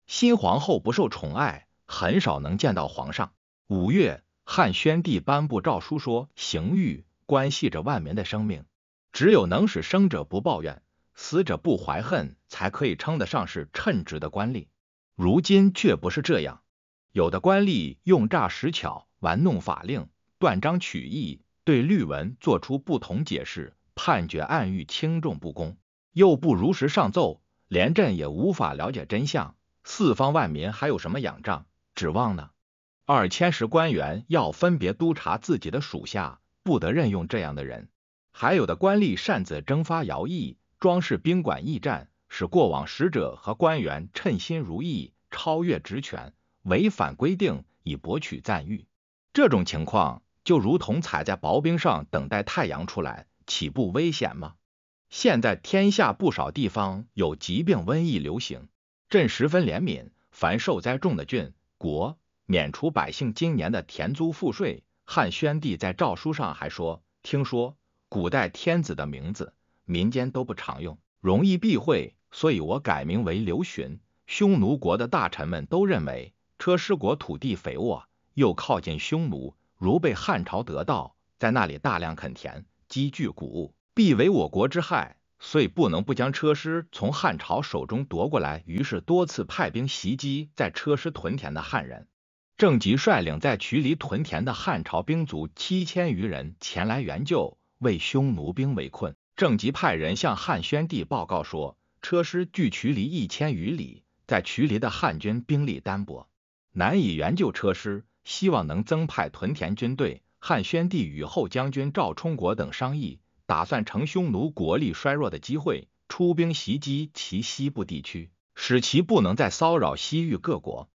新皇后不受宠爱，很少能见到皇上。五月，汉宣帝颁布诏书说：“刑狱关系着万民的生命，只有能使生者不抱怨，死者不怀恨，才可以称得上是称职的官吏。如今却不是这样，有的官吏用诈使巧玩弄法令，断章取义，对律文做出不同解释，判决案狱轻重不公，又不如实上奏，连朕也无法了解真相，四方万民还有什么仰仗指望呢？二千石官员要分别督察自己的属下。不得任用这样的人，还有的官吏擅自征发徭役，装饰宾馆驿站，使过往使者和官员称心如意，超越职权，违反规定以博取赞誉。这种情况就如同踩在薄冰上，等待太阳出来，岂不危险吗？现在天下不少地方有疾病瘟疫流行，朕十分怜悯，凡受灾重的郡国，免除百姓今年的田租赋税。汉宣帝在诏书上还说：“听说古代天子的名字，民间都不常用，容易避讳，所以我改名为刘询。”匈奴国的大臣们都认为，车师国土地肥沃，又靠近匈奴，如被汉朝得到，在那里大量垦田，积聚谷物，必为我国之害，所以不能不将车师从汉朝手中夺过来。于是多次派兵袭击在车师屯田的汉人。郑吉率领在渠犁屯田的汉朝兵卒七千余人前来援救，为匈奴兵围困。郑吉派人向汉宣帝报告说：“车师距渠犁一千余里，在渠犁的汉军兵力单薄，难以援救车师，希望能增派屯田军队。”汉宣帝与后将军赵充国等商议，打算乘匈奴国力衰弱的机会，出兵袭击其西部地区，使其不能再骚扰西域各国。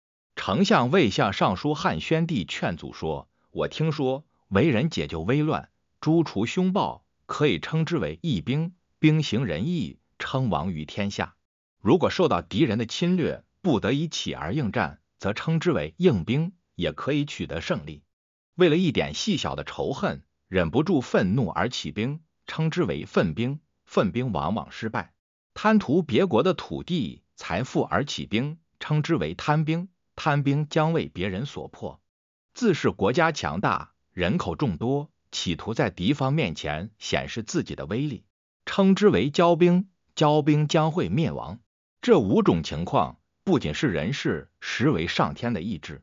丞相魏相上书汉宣帝劝阻说：“我听说，为人解救危乱，诛除凶暴，可以称之为义兵；兵行仁义，称王于天下。如果受到敌人的侵略，不得已起而应战，则称之为应兵，也可以取得胜利。为了一点细小的仇恨，忍不住愤怒而起兵，称之为愤兵；愤兵往往失败。贪图别国的土地、财富而起兵，称之为贪兵。”贪兵将为别人所迫，自恃国家强大、人口众多，企图在敌方面前显示自己的威力，称之为骄兵。骄兵将会灭亡。这五种情况不仅是人事，实为上天的意志。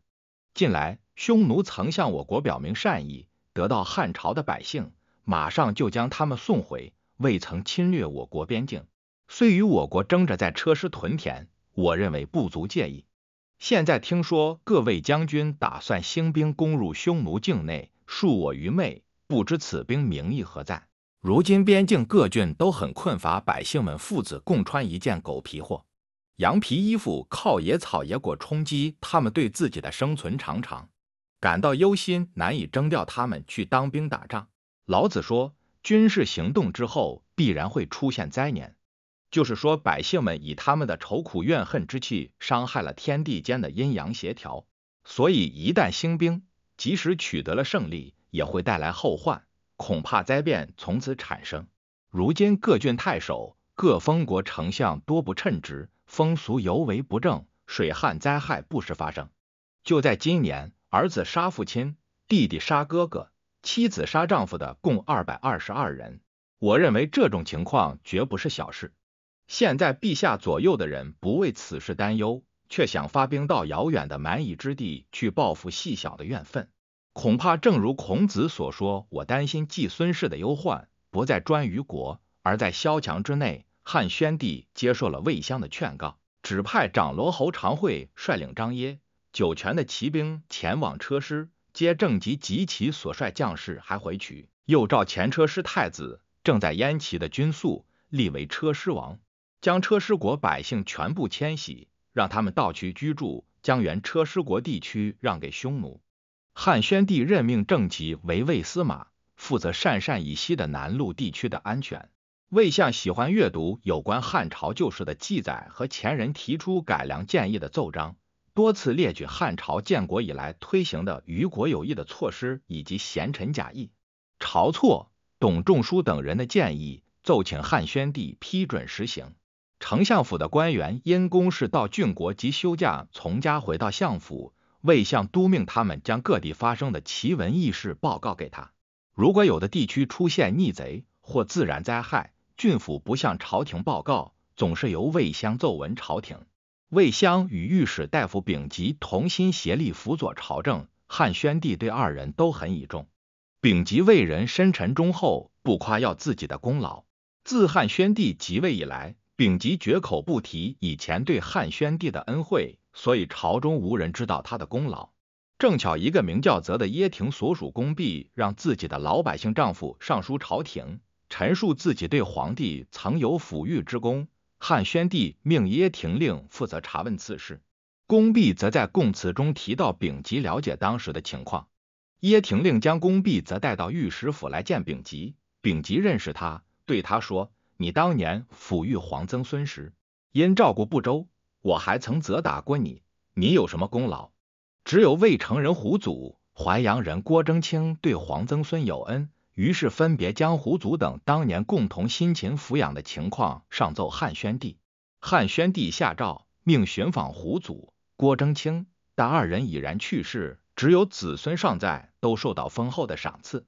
近来匈奴曾向我国表明善意，得到汉朝的百姓，马上就将他们送回，未曾侵略我国边境，遂与我国争着在车师屯田。我认为不足介意。现在听说各位将军打算兴兵攻入匈奴境内，恕我愚昧，不知此兵名义何在。如今边境各郡都很困乏，百姓们父子共穿一件狗皮货、羊皮衣服，靠野草野果充饥，他们对自己的生存常常感到忧心，难以征调他们去当兵打仗。老子说，军事行动之后必然会出现灾年。就是说，百姓们以他们的愁苦怨恨之气，伤害了天地间的阴阳协调。所以，一旦兴兵，即使取得了胜利，也会带来后患，恐怕灾变从此产生。如今，各郡太守、各封国丞相多不称职，风俗尤为不正，水旱灾害不时发生。就在今年，儿子杀父亲，弟弟杀哥哥，妻子杀丈夫的，共二百二十二人。我认为这种情况绝不是小事。现在陛下左右的人不为此事担忧，却想发兵到遥远的蛮夷之地去报复细小的怨愤，恐怕正如孔子所说：“我担心季孙氏的忧患不在颛臾国，而在萧墙之内。”汉宣帝接受了魏襄的劝告，指派长罗侯常惠率领张掖、酒泉的骑兵前往车师，接正及及其所率将士还回曲，又召前车师太子正在燕齐的军宿立为车师王。将车师国百姓全部迁徙，让他们到渠居住，将原车师国地区让给匈奴。汉宣帝任命郑吉为卫司马，负责鄯善以西的南路地区的安全。魏相喜欢阅读有关汉朝旧事的记载和前人提出改良建议的奏章，多次列举汉朝建国以来推行的于国有益的措施以及贤臣贾谊、晁错、董仲舒等人的建议，奏请汉宣帝批准实行。丞相府的官员因公事到郡国及休假，从家回到相府，魏相督命他们将各地发生的奇闻异事报告给他。如果有的地区出现逆贼或自然灾害，郡府不向朝廷报告，总是由魏相奏闻朝廷。魏相与御史大夫丙吉同心协力辅佐朝政，汉宣帝对二人都很倚重。丙吉为人深沉忠厚，不夸耀自己的功劳。自汉宣帝即位以来，丙吉绝口不提以前对汉宣帝的恩惠，所以朝中无人知道他的功劳。正巧一个名叫泽的耶庭所属宫婢，让自己的老百姓丈夫上书朝廷，陈述自己对皇帝曾有抚育之功。汉宣帝命耶庭令负责查问此事，宫婢则在供词中提到丙吉了解当时的情况。耶庭令将宫婢则带到御史府来见丙吉，丙吉认识他，对他说。你当年抚育皇曾孙时，因照顾不周，我还曾责打过你。你有什么功劳？只有渭城人胡祖、淮阳人郭征清对皇曾孙有恩，于是分别将胡祖等当年共同辛勤抚养的情况上奏汉宣帝。汉宣帝下诏命寻访胡祖、郭征清，但二人已然去世，只有子孙尚在，都受到丰厚的赏赐。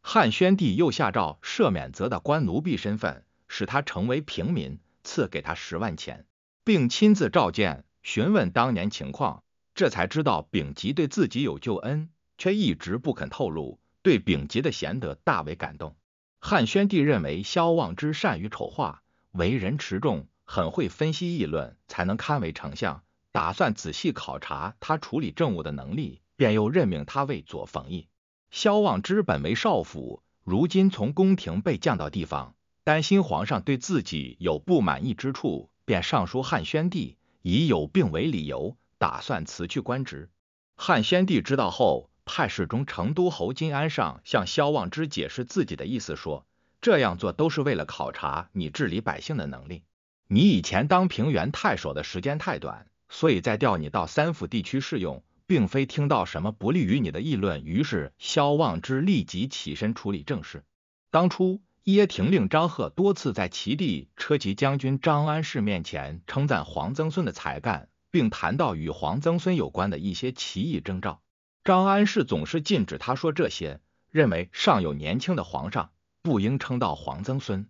汉宣帝又下诏赦免责的官奴婢身份。使他成为平民，赐给他十万钱，并亲自召见，询问当年情况，这才知道丙吉对自己有救恩，却一直不肯透露，对丙吉的贤德大为感动。汉宣帝认为萧望之善于丑化，为人持重，很会分析议论，才能堪为丞相，打算仔细考察他处理政务的能力，便又任命他为左冯翊。萧望之本为少府，如今从宫廷被降到地方。担心皇上对自己有不满意之处，便上书汉宣帝，以有病为理由，打算辞去官职。汉宣帝知道后，派侍中成都侯金安上向萧望之解释自己的意思，说这样做都是为了考察你治理百姓的能力。你以前当平原太守的时间太短，所以再调你到三府地区试用，并非听到什么不利于你的议论。于是萧望之立即起身处理政事。当初。耶廷令张贺多次在齐帝车骑将军张安世面前称赞黄曾孙的才干，并谈到与黄曾孙有关的一些奇异征兆。张安世总是禁止他说这些，认为尚有年轻的皇上不应称道黄曾孙。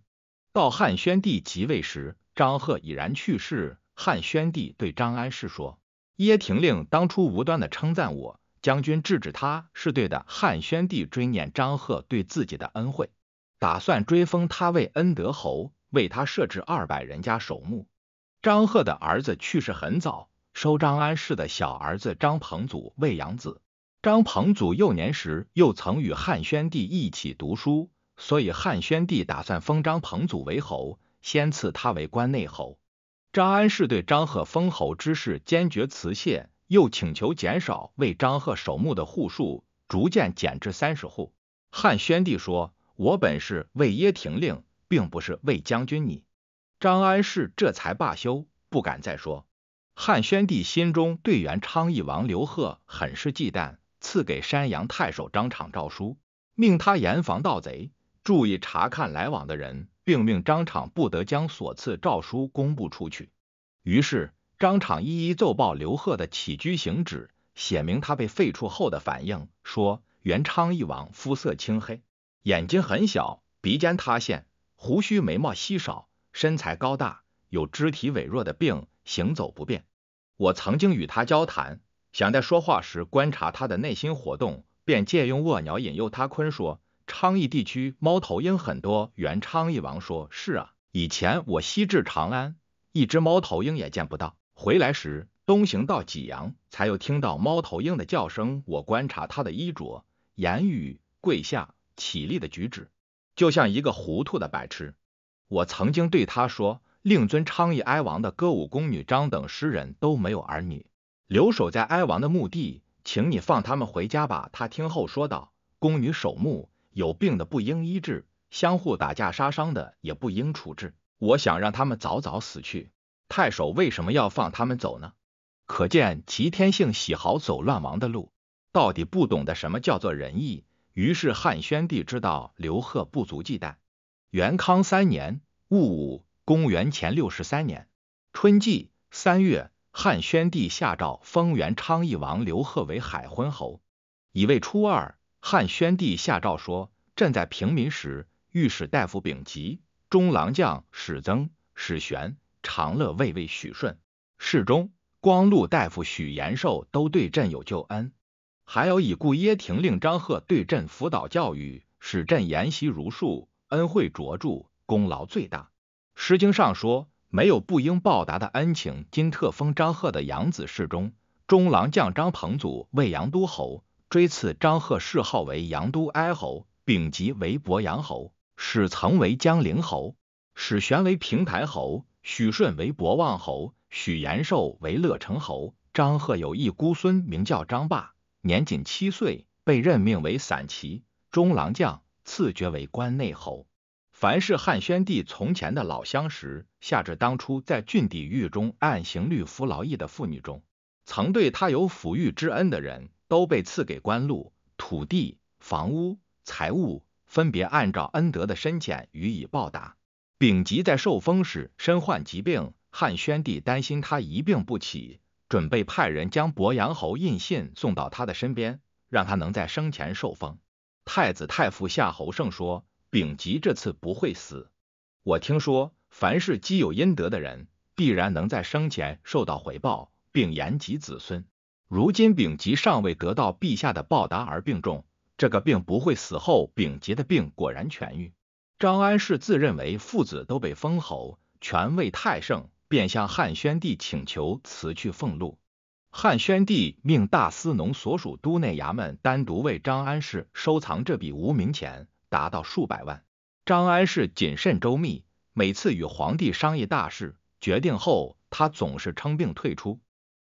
到汉宣帝即位时，张贺已然去世。汉宣帝对张安世说：“耶廷令当初无端的称赞我，将军制止他是对的。”汉宣帝追念张贺对自己的恩惠。打算追封他为恩德侯，为他设置二百人家守墓。张贺的儿子去世很早，收张安世的小儿子张彭祖为养子。张彭祖幼年时又曾与汉宣帝一起读书，所以汉宣帝打算封张彭祖为侯，先赐他为关内侯。张安世对张贺封侯之事坚决辞谢，又请求减少为张贺守墓的户数，逐渐减至三十户。汉宣帝说。我本是为耶廷令，并不是为将军你。张安世这才罢休，不敢再说。汉宣帝心中对原昌邑王刘贺很是忌惮，赐给山阳太守张敞诏书，命他严防盗贼，注意查看来往的人，并命张敞不得将所赐诏书公布出去。于是张敞一一奏报刘贺的起居行止，写明他被废黜后的反应，说原昌邑王肤色青黑。眼睛很小，鼻尖塌陷，胡须眉毛稀少，身材高大，有肢体萎弱的病，行走不便。我曾经与他交谈，想在说话时观察他的内心活动，便借用卧鸟引诱他。坤说：“昌邑地区猫头鹰很多。”元昌邑王说：“是啊，以前我西至长安，一只猫头鹰也见不到；回来时东行到济阳，才又听到猫头鹰的叫声。”我观察他的衣着、言语、跪下。起立的举止，就像一个糊涂的白痴。我曾经对他说：“令尊昌邑哀王的歌舞宫女张等，诗人都没有儿女，留守在哀王的墓地，请你放他们回家吧。”他听后说道：“宫女守墓，有病的不应医治，相互打架杀伤的也不应处置。我想让他们早早死去。太守为什么要放他们走呢？可见齐天性喜好走乱王的路，到底不懂得什么叫做仁义。”于是汉宣帝知道刘贺不足忌惮。元康三年戊午（公元前六十三年）春季三月，汉宣帝下诏封元昌邑王刘贺为海昏侯。以位初二，汉宣帝下诏说：“朕在平民时，御史大夫丙吉、中郎将史增、史玄、长乐卫尉许顺、侍中光禄大夫许延寿都对朕有旧恩。”还有已故耶庭令张贺对朕辅导教育，使朕研习儒术，恩惠卓著，功劳最大。《诗经》上说没有不应报答的恩情。今特封张贺的养子世忠中郎将张彭祖为阳都侯，追赐张贺谥号为阳都哀侯，丙级为博阳侯，史曾为江陵侯，史玄为平台侯，许顺为博望侯，许延寿为乐成侯。张贺有一孤孙，名叫张霸。年仅七岁，被任命为散骑中郎将，赐爵为关内侯。凡是汉宣帝从前的老相识，下至当初在郡邸狱中按刑律服劳役的妇女中，曾对他有抚育之恩的人，都被赐给官禄、土地、房屋、财物，分别按照恩德的深浅予以报答。丙吉在受封时身患疾病，汉宣帝担心他一病不起。准备派人将伯阳侯印信送到他的身边，让他能在生前受封。太子太傅夏侯胜说：“丙吉这次不会死。我听说，凡是积有阴德的人，必然能在生前受到回报，并延及子孙。如今丙吉尚未得到陛下的报答而病重，这个病不会死后。丙吉的病果然痊愈。张安世自认为父子都被封侯，权位太盛。”便向汉宣帝请求辞去俸禄。汉宣帝命大司农所属都内衙门单独为张安世收藏这笔无名钱，达到数百万。张安世谨慎周密，每次与皇帝商议大事决定后，他总是称病退出。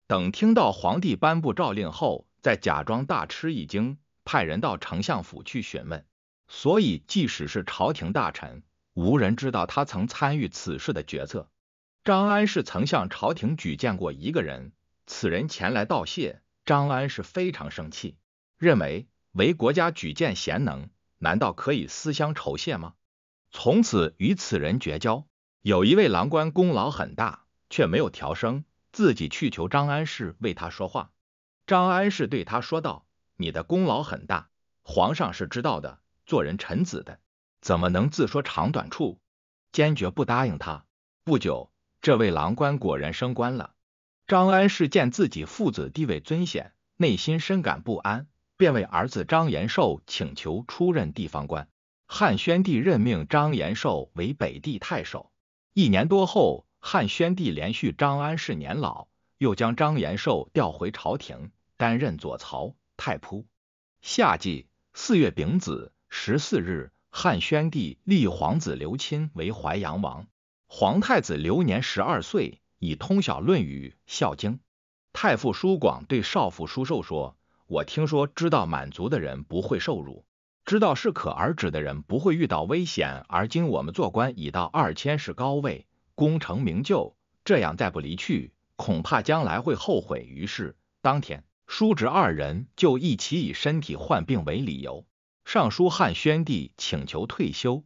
等听到皇帝颁布诏令后，再假装大吃一惊，派人到丞相府去询问。所以，即使是朝廷大臣，无人知道他曾参与此事的决策。张安世曾向朝廷举荐过一个人，此人前来道谢，张安世非常生气，认为为国家举荐贤能，难道可以私相酬谢吗？从此与此人绝交。有一位郎官功劳很大，却没有调升，自己去求张安世为他说话。张安世对他说道：“你的功劳很大，皇上是知道的，做人臣子的怎么能自说长短处？”坚决不答应他。不久。这位郎官果然升官了。张安世见自己父子地位尊显，内心深感不安，便为儿子张延寿请求出任地方官。汉宣帝任命张延寿为北地太守。一年多后，汉宣帝连续张安世年老，又将张延寿调回朝廷，担任左曹太仆。夏季四月丙子十四日，汉宣帝立皇子刘钦为淮阳王。皇太子刘年十二岁，已通晓《论语》《孝经》。太傅叔广对少傅舒寿说：“我听说知道满足的人不会受辱，知道适可而止的人不会遇到危险。而今我们做官已到二千世高位，功成名就，这样再不离去，恐怕将来会后悔。”于是，当天叔侄二人就一起以身体患病为理由，上书汉宣帝请求退休。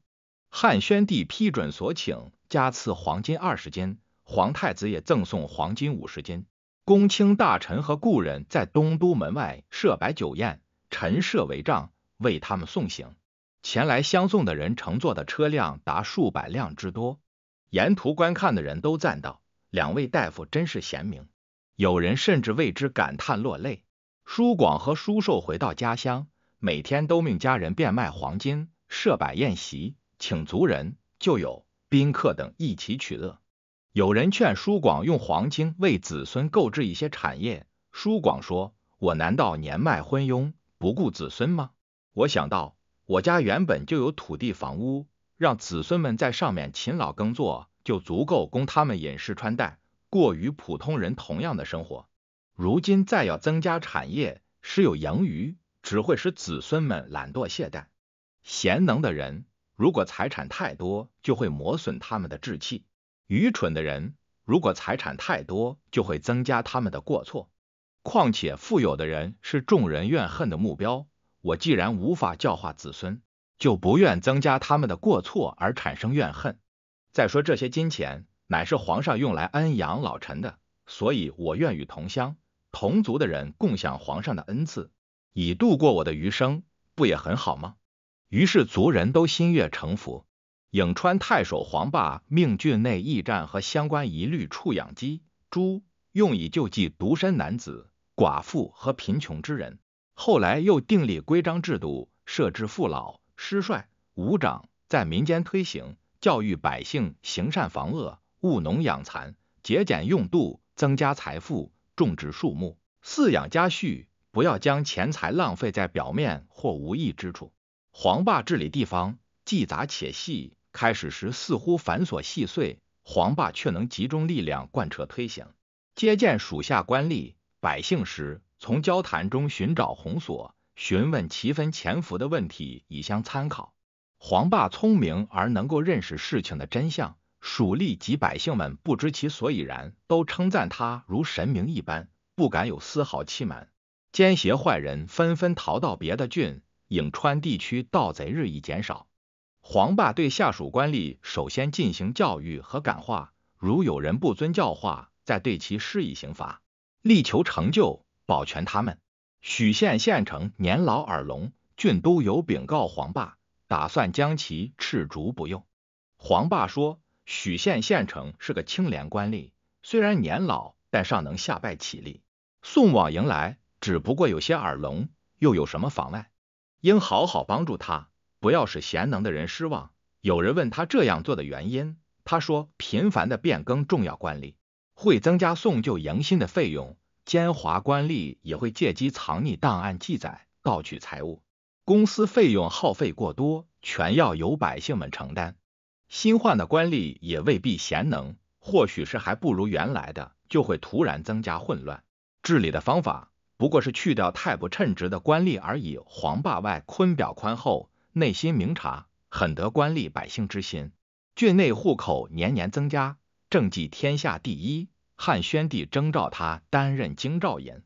汉宣帝批准所请。加赐黄金二十斤，皇太子也赠送黄金五十斤。公卿大臣和故人在东都门外设摆酒宴，陈设帷帐，为他们送行。前来相送的人乘坐的车辆达数百辆之多，沿途观看的人都赞道：“两位大夫真是贤明。”有人甚至为之感叹落泪。舒广和舒寿回到家乡，每天都命家人变卖黄金，设摆宴席，请族人、旧友。宾客等一起取乐。有人劝舒广用黄金为子孙购置一些产业，舒广说：“我难道年迈昏庸，不顾子孙吗？我想到我家原本就有土地房屋，让子孙们在上面勤劳耕作，就足够供他们饮食穿戴，过与普通人同样的生活。如今再要增加产业，时有盈余，只会使子孙们懒惰懈怠。贤能的人。”如果财产太多，就会磨损他们的志气；愚蠢的人，如果财产太多，就会增加他们的过错。况且，富有的人是众人怨恨的目标。我既然无法教化子孙，就不愿增加他们的过错而产生怨恨。再说，这些金钱乃是皇上用来恩养老臣的，所以我愿与同乡、同族的人共享皇上的恩赐，以度过我的余生，不也很好吗？于是族人都心悦诚服。颍川太守黄霸命郡内驿站和相关一律畜养鸡、猪，用以救济独身男子、寡妇和贫穷之人。后来又订立规章制度，设置父老、师帅、武长，在民间推行，教育百姓行善防恶、务农养蚕、节俭用度，增加财富，种植树木，饲养家畜，不要将钱财浪费在表面或无益之处。黄霸治理地方，既杂且细。开始时似乎繁琐细碎，黄霸却能集中力量贯彻推行。接见属下官吏、百姓时，从交谈中寻找红锁，询问其分潜伏的问题，以相参考。黄霸聪明而能够认识事情的真相，属吏及百姓们不知其所以然，都称赞他如神明一般，不敢有丝毫欺瞒。奸邪坏人纷纷逃到别的郡。颍川地区盗贼日益减少，黄霸对下属官吏首先进行教育和感化，如有人不遵教化，再对其施以刑罚，力求成就保全他们。许县县城年老耳聋，郡督有禀告黄霸，打算将其斥逐不用。黄霸说：“许县县城是个清廉官吏，虽然年老，但尚能下拜起立，送往迎来，只不过有些耳聋，又有什么妨碍？”应好好帮助他，不要使贤能的人失望。有人问他这样做的原因，他说：频繁的变更重要官吏，会增加送旧迎新的费用；奸猾官吏也会借机藏匿档案记载、盗取财物；公司费用耗费过多，全要由百姓们承担。新换的官吏也未必贤能，或许是还不如原来的，就会突然增加混乱。治理的方法。不过是去掉太不称职的官吏而已。黄霸外坤表宽厚，内心明察，很得官吏百姓之心。郡内户口年年增加，政绩天下第一。汉宣帝征召他担任京兆尹，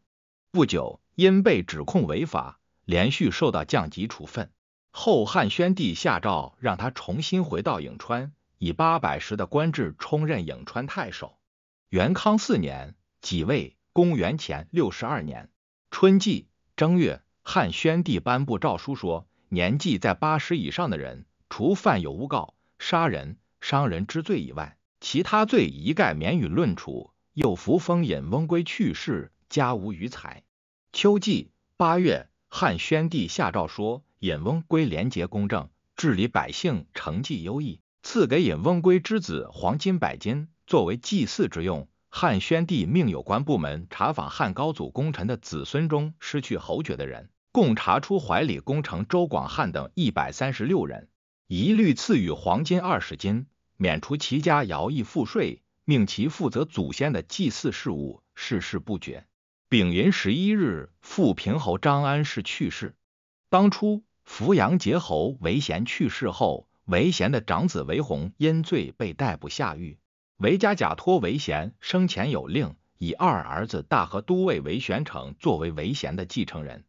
不久因被指控违法，连续受到降级处分。后汉宣帝下诏让他重新回到颍川，以八百石的官制充任颍川太守。元康四年，即位，公元前六十二年。春季正月，汉宣帝颁布诏书说，年纪在八十以上的人，除犯有诬告、杀人、伤人之罪以外，其他罪一概免予论处。又扶风尹翁归去世，家无余财。秋季八月，汉宣帝下诏说，尹翁归廉洁公正，治理百姓成绩优异，赐给尹翁归之子黄金百斤，作为祭祀之用。汉宣帝命有关部门查访汉高祖功臣的子孙中失去侯爵的人，共查出怀里功臣周广汉等一百三十六人，一律赐予黄金二十斤，免除其家徭役赋税，命其负责祖先的祭祀事务，世事不绝。丙寅十一日，富平侯张安世去世。当初扶阳节侯韦贤去世后，韦贤的长子韦弘因罪被逮捕下狱。韦家假托韦贤生前有令，以二儿子大和都尉韦玄成作为韦贤的继承人。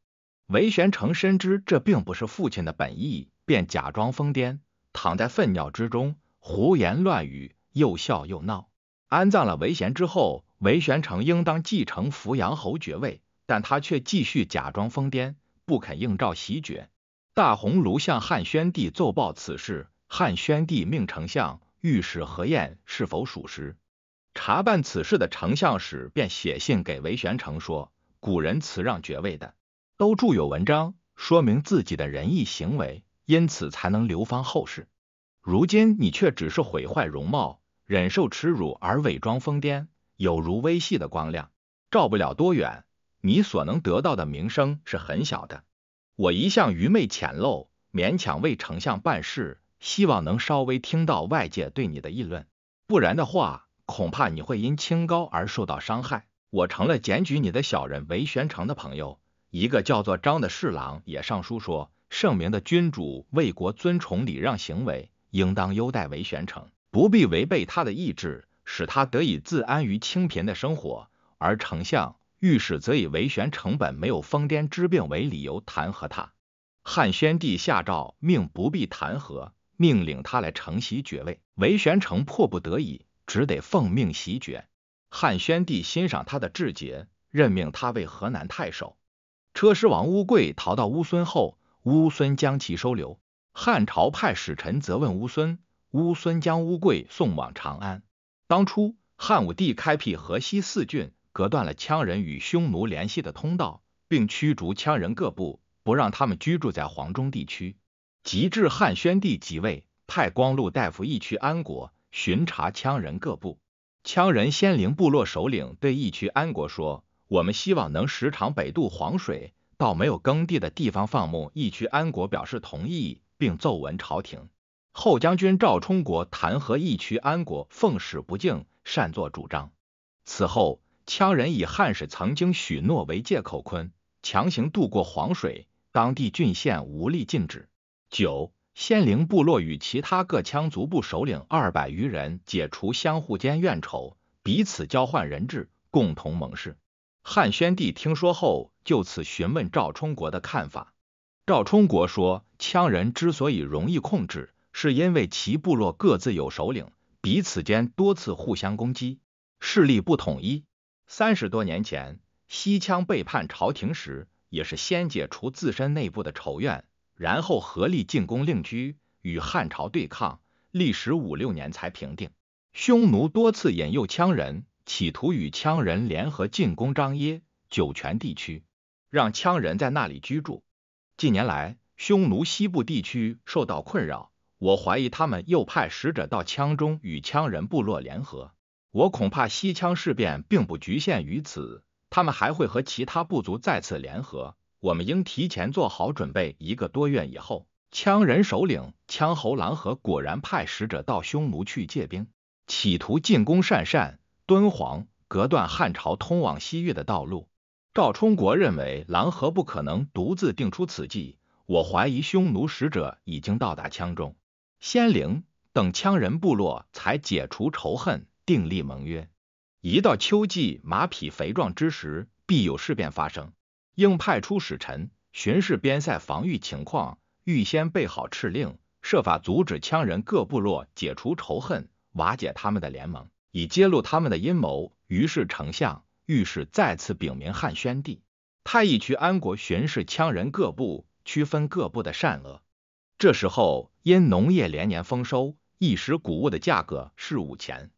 韦玄成深知这并不是父亲的本意，便假装疯癫，躺在粪尿之中，胡言乱语，又笑又闹。安葬了韦贤之后，韦玄成应当继承扶阳侯爵位，但他却继续假装疯癫，不肯应召袭爵。大鸿胪向汉宣帝奏报此事，汉宣帝命丞相。御史何晏是否属实，查办此事的丞相使便写信给韦玄成说：“古人辞让爵位的，都著有文章，说明自己的仁义行为，因此才能流芳后世。如今你却只是毁坏容貌，忍受耻辱而伪装疯癫，有如微细的光亮，照不了多远。你所能得到的名声是很小的。我一向愚昧浅陋，勉强为丞相办事。”希望能稍微听到外界对你的议论，不然的话，恐怕你会因清高而受到伤害。我成了检举你的小人韦玄成的朋友。一个叫做张的侍郎也上书说，圣明的君主为国尊崇礼让行为，应当优待韦玄成，不必违背他的意志，使他得以自安于清贫的生活。而丞相、御史则以韦玄成本没有疯癫之病为理由弹劾他。汉宣帝下诏命不必弹劾。命令他来承袭爵位，韦玄成迫不得已，只得奉命袭爵。汉宣帝欣赏他的志节，任命他为河南太守。车师王乌贵逃到乌孙后，乌孙将其收留。汉朝派使臣责问乌孙，乌孙将乌贵送往长安。当初，汉武帝开辟河西四郡，隔断了羌人与匈奴联系的通道，并驱逐羌人各部，不让他们居住在黄忠地区。及至汉宣帝即位，派光禄大夫义渠安国巡查羌人各部。羌人先陵部落首领对义渠安国说：“我们希望能时常北渡黄水，到没有耕地的地方放牧。”义渠安国表示同意，并奏闻朝廷。后将军赵充国弹劾义渠安国奉使不敬，擅作主张。此后，羌人以汉使曾经许诺为借口，坤强行渡过黄水，当地郡县无力禁止。九仙灵部落与其他各羌族部首领二百余人解除相互间怨仇，彼此交换人质，共同盟誓。汉宣帝听说后，就此询问赵充国的看法。赵充国说：“羌人之所以容易控制，是因为其部落各自有首领，彼此间多次互相攻击，势力不统一。三十多年前，西羌背叛朝廷时，也是先解除自身内部的仇怨。”然后合力进攻令居，与汉朝对抗，历时五六年才平定。匈奴多次引诱羌人，企图与羌人联合进攻张掖、酒泉地区，让羌人在那里居住。近年来，匈奴西部地区受到困扰，我怀疑他们又派使者到羌中与羌人部落联合。我恐怕西羌事变并不局限于此，他们还会和其他部族再次联合。我们应提前做好准备。一个多月以后，羌人首领羌侯狼和果然派使者到匈奴去借兵，企图进攻鄯善、敦煌，隔断汉朝通往西域的道路。赵充国认为，狼何不可能独自定出此计，我怀疑匈奴使者已经到达羌中、仙陵等羌人部落，才解除仇恨，订立盟约。一到秋季，马匹肥壮之时，必有事变发生。应派出使臣巡视边塞防御情况，预先备好敕令，设法阻止羌人各部落解除仇恨，瓦解他们的联盟，以揭露他们的阴谋。于是丞相御史再次禀明汉宣帝，太乙去安国巡视羌人各部，区分各部的善恶。这时候，因农业连年丰收，一时谷物的价格是五钱。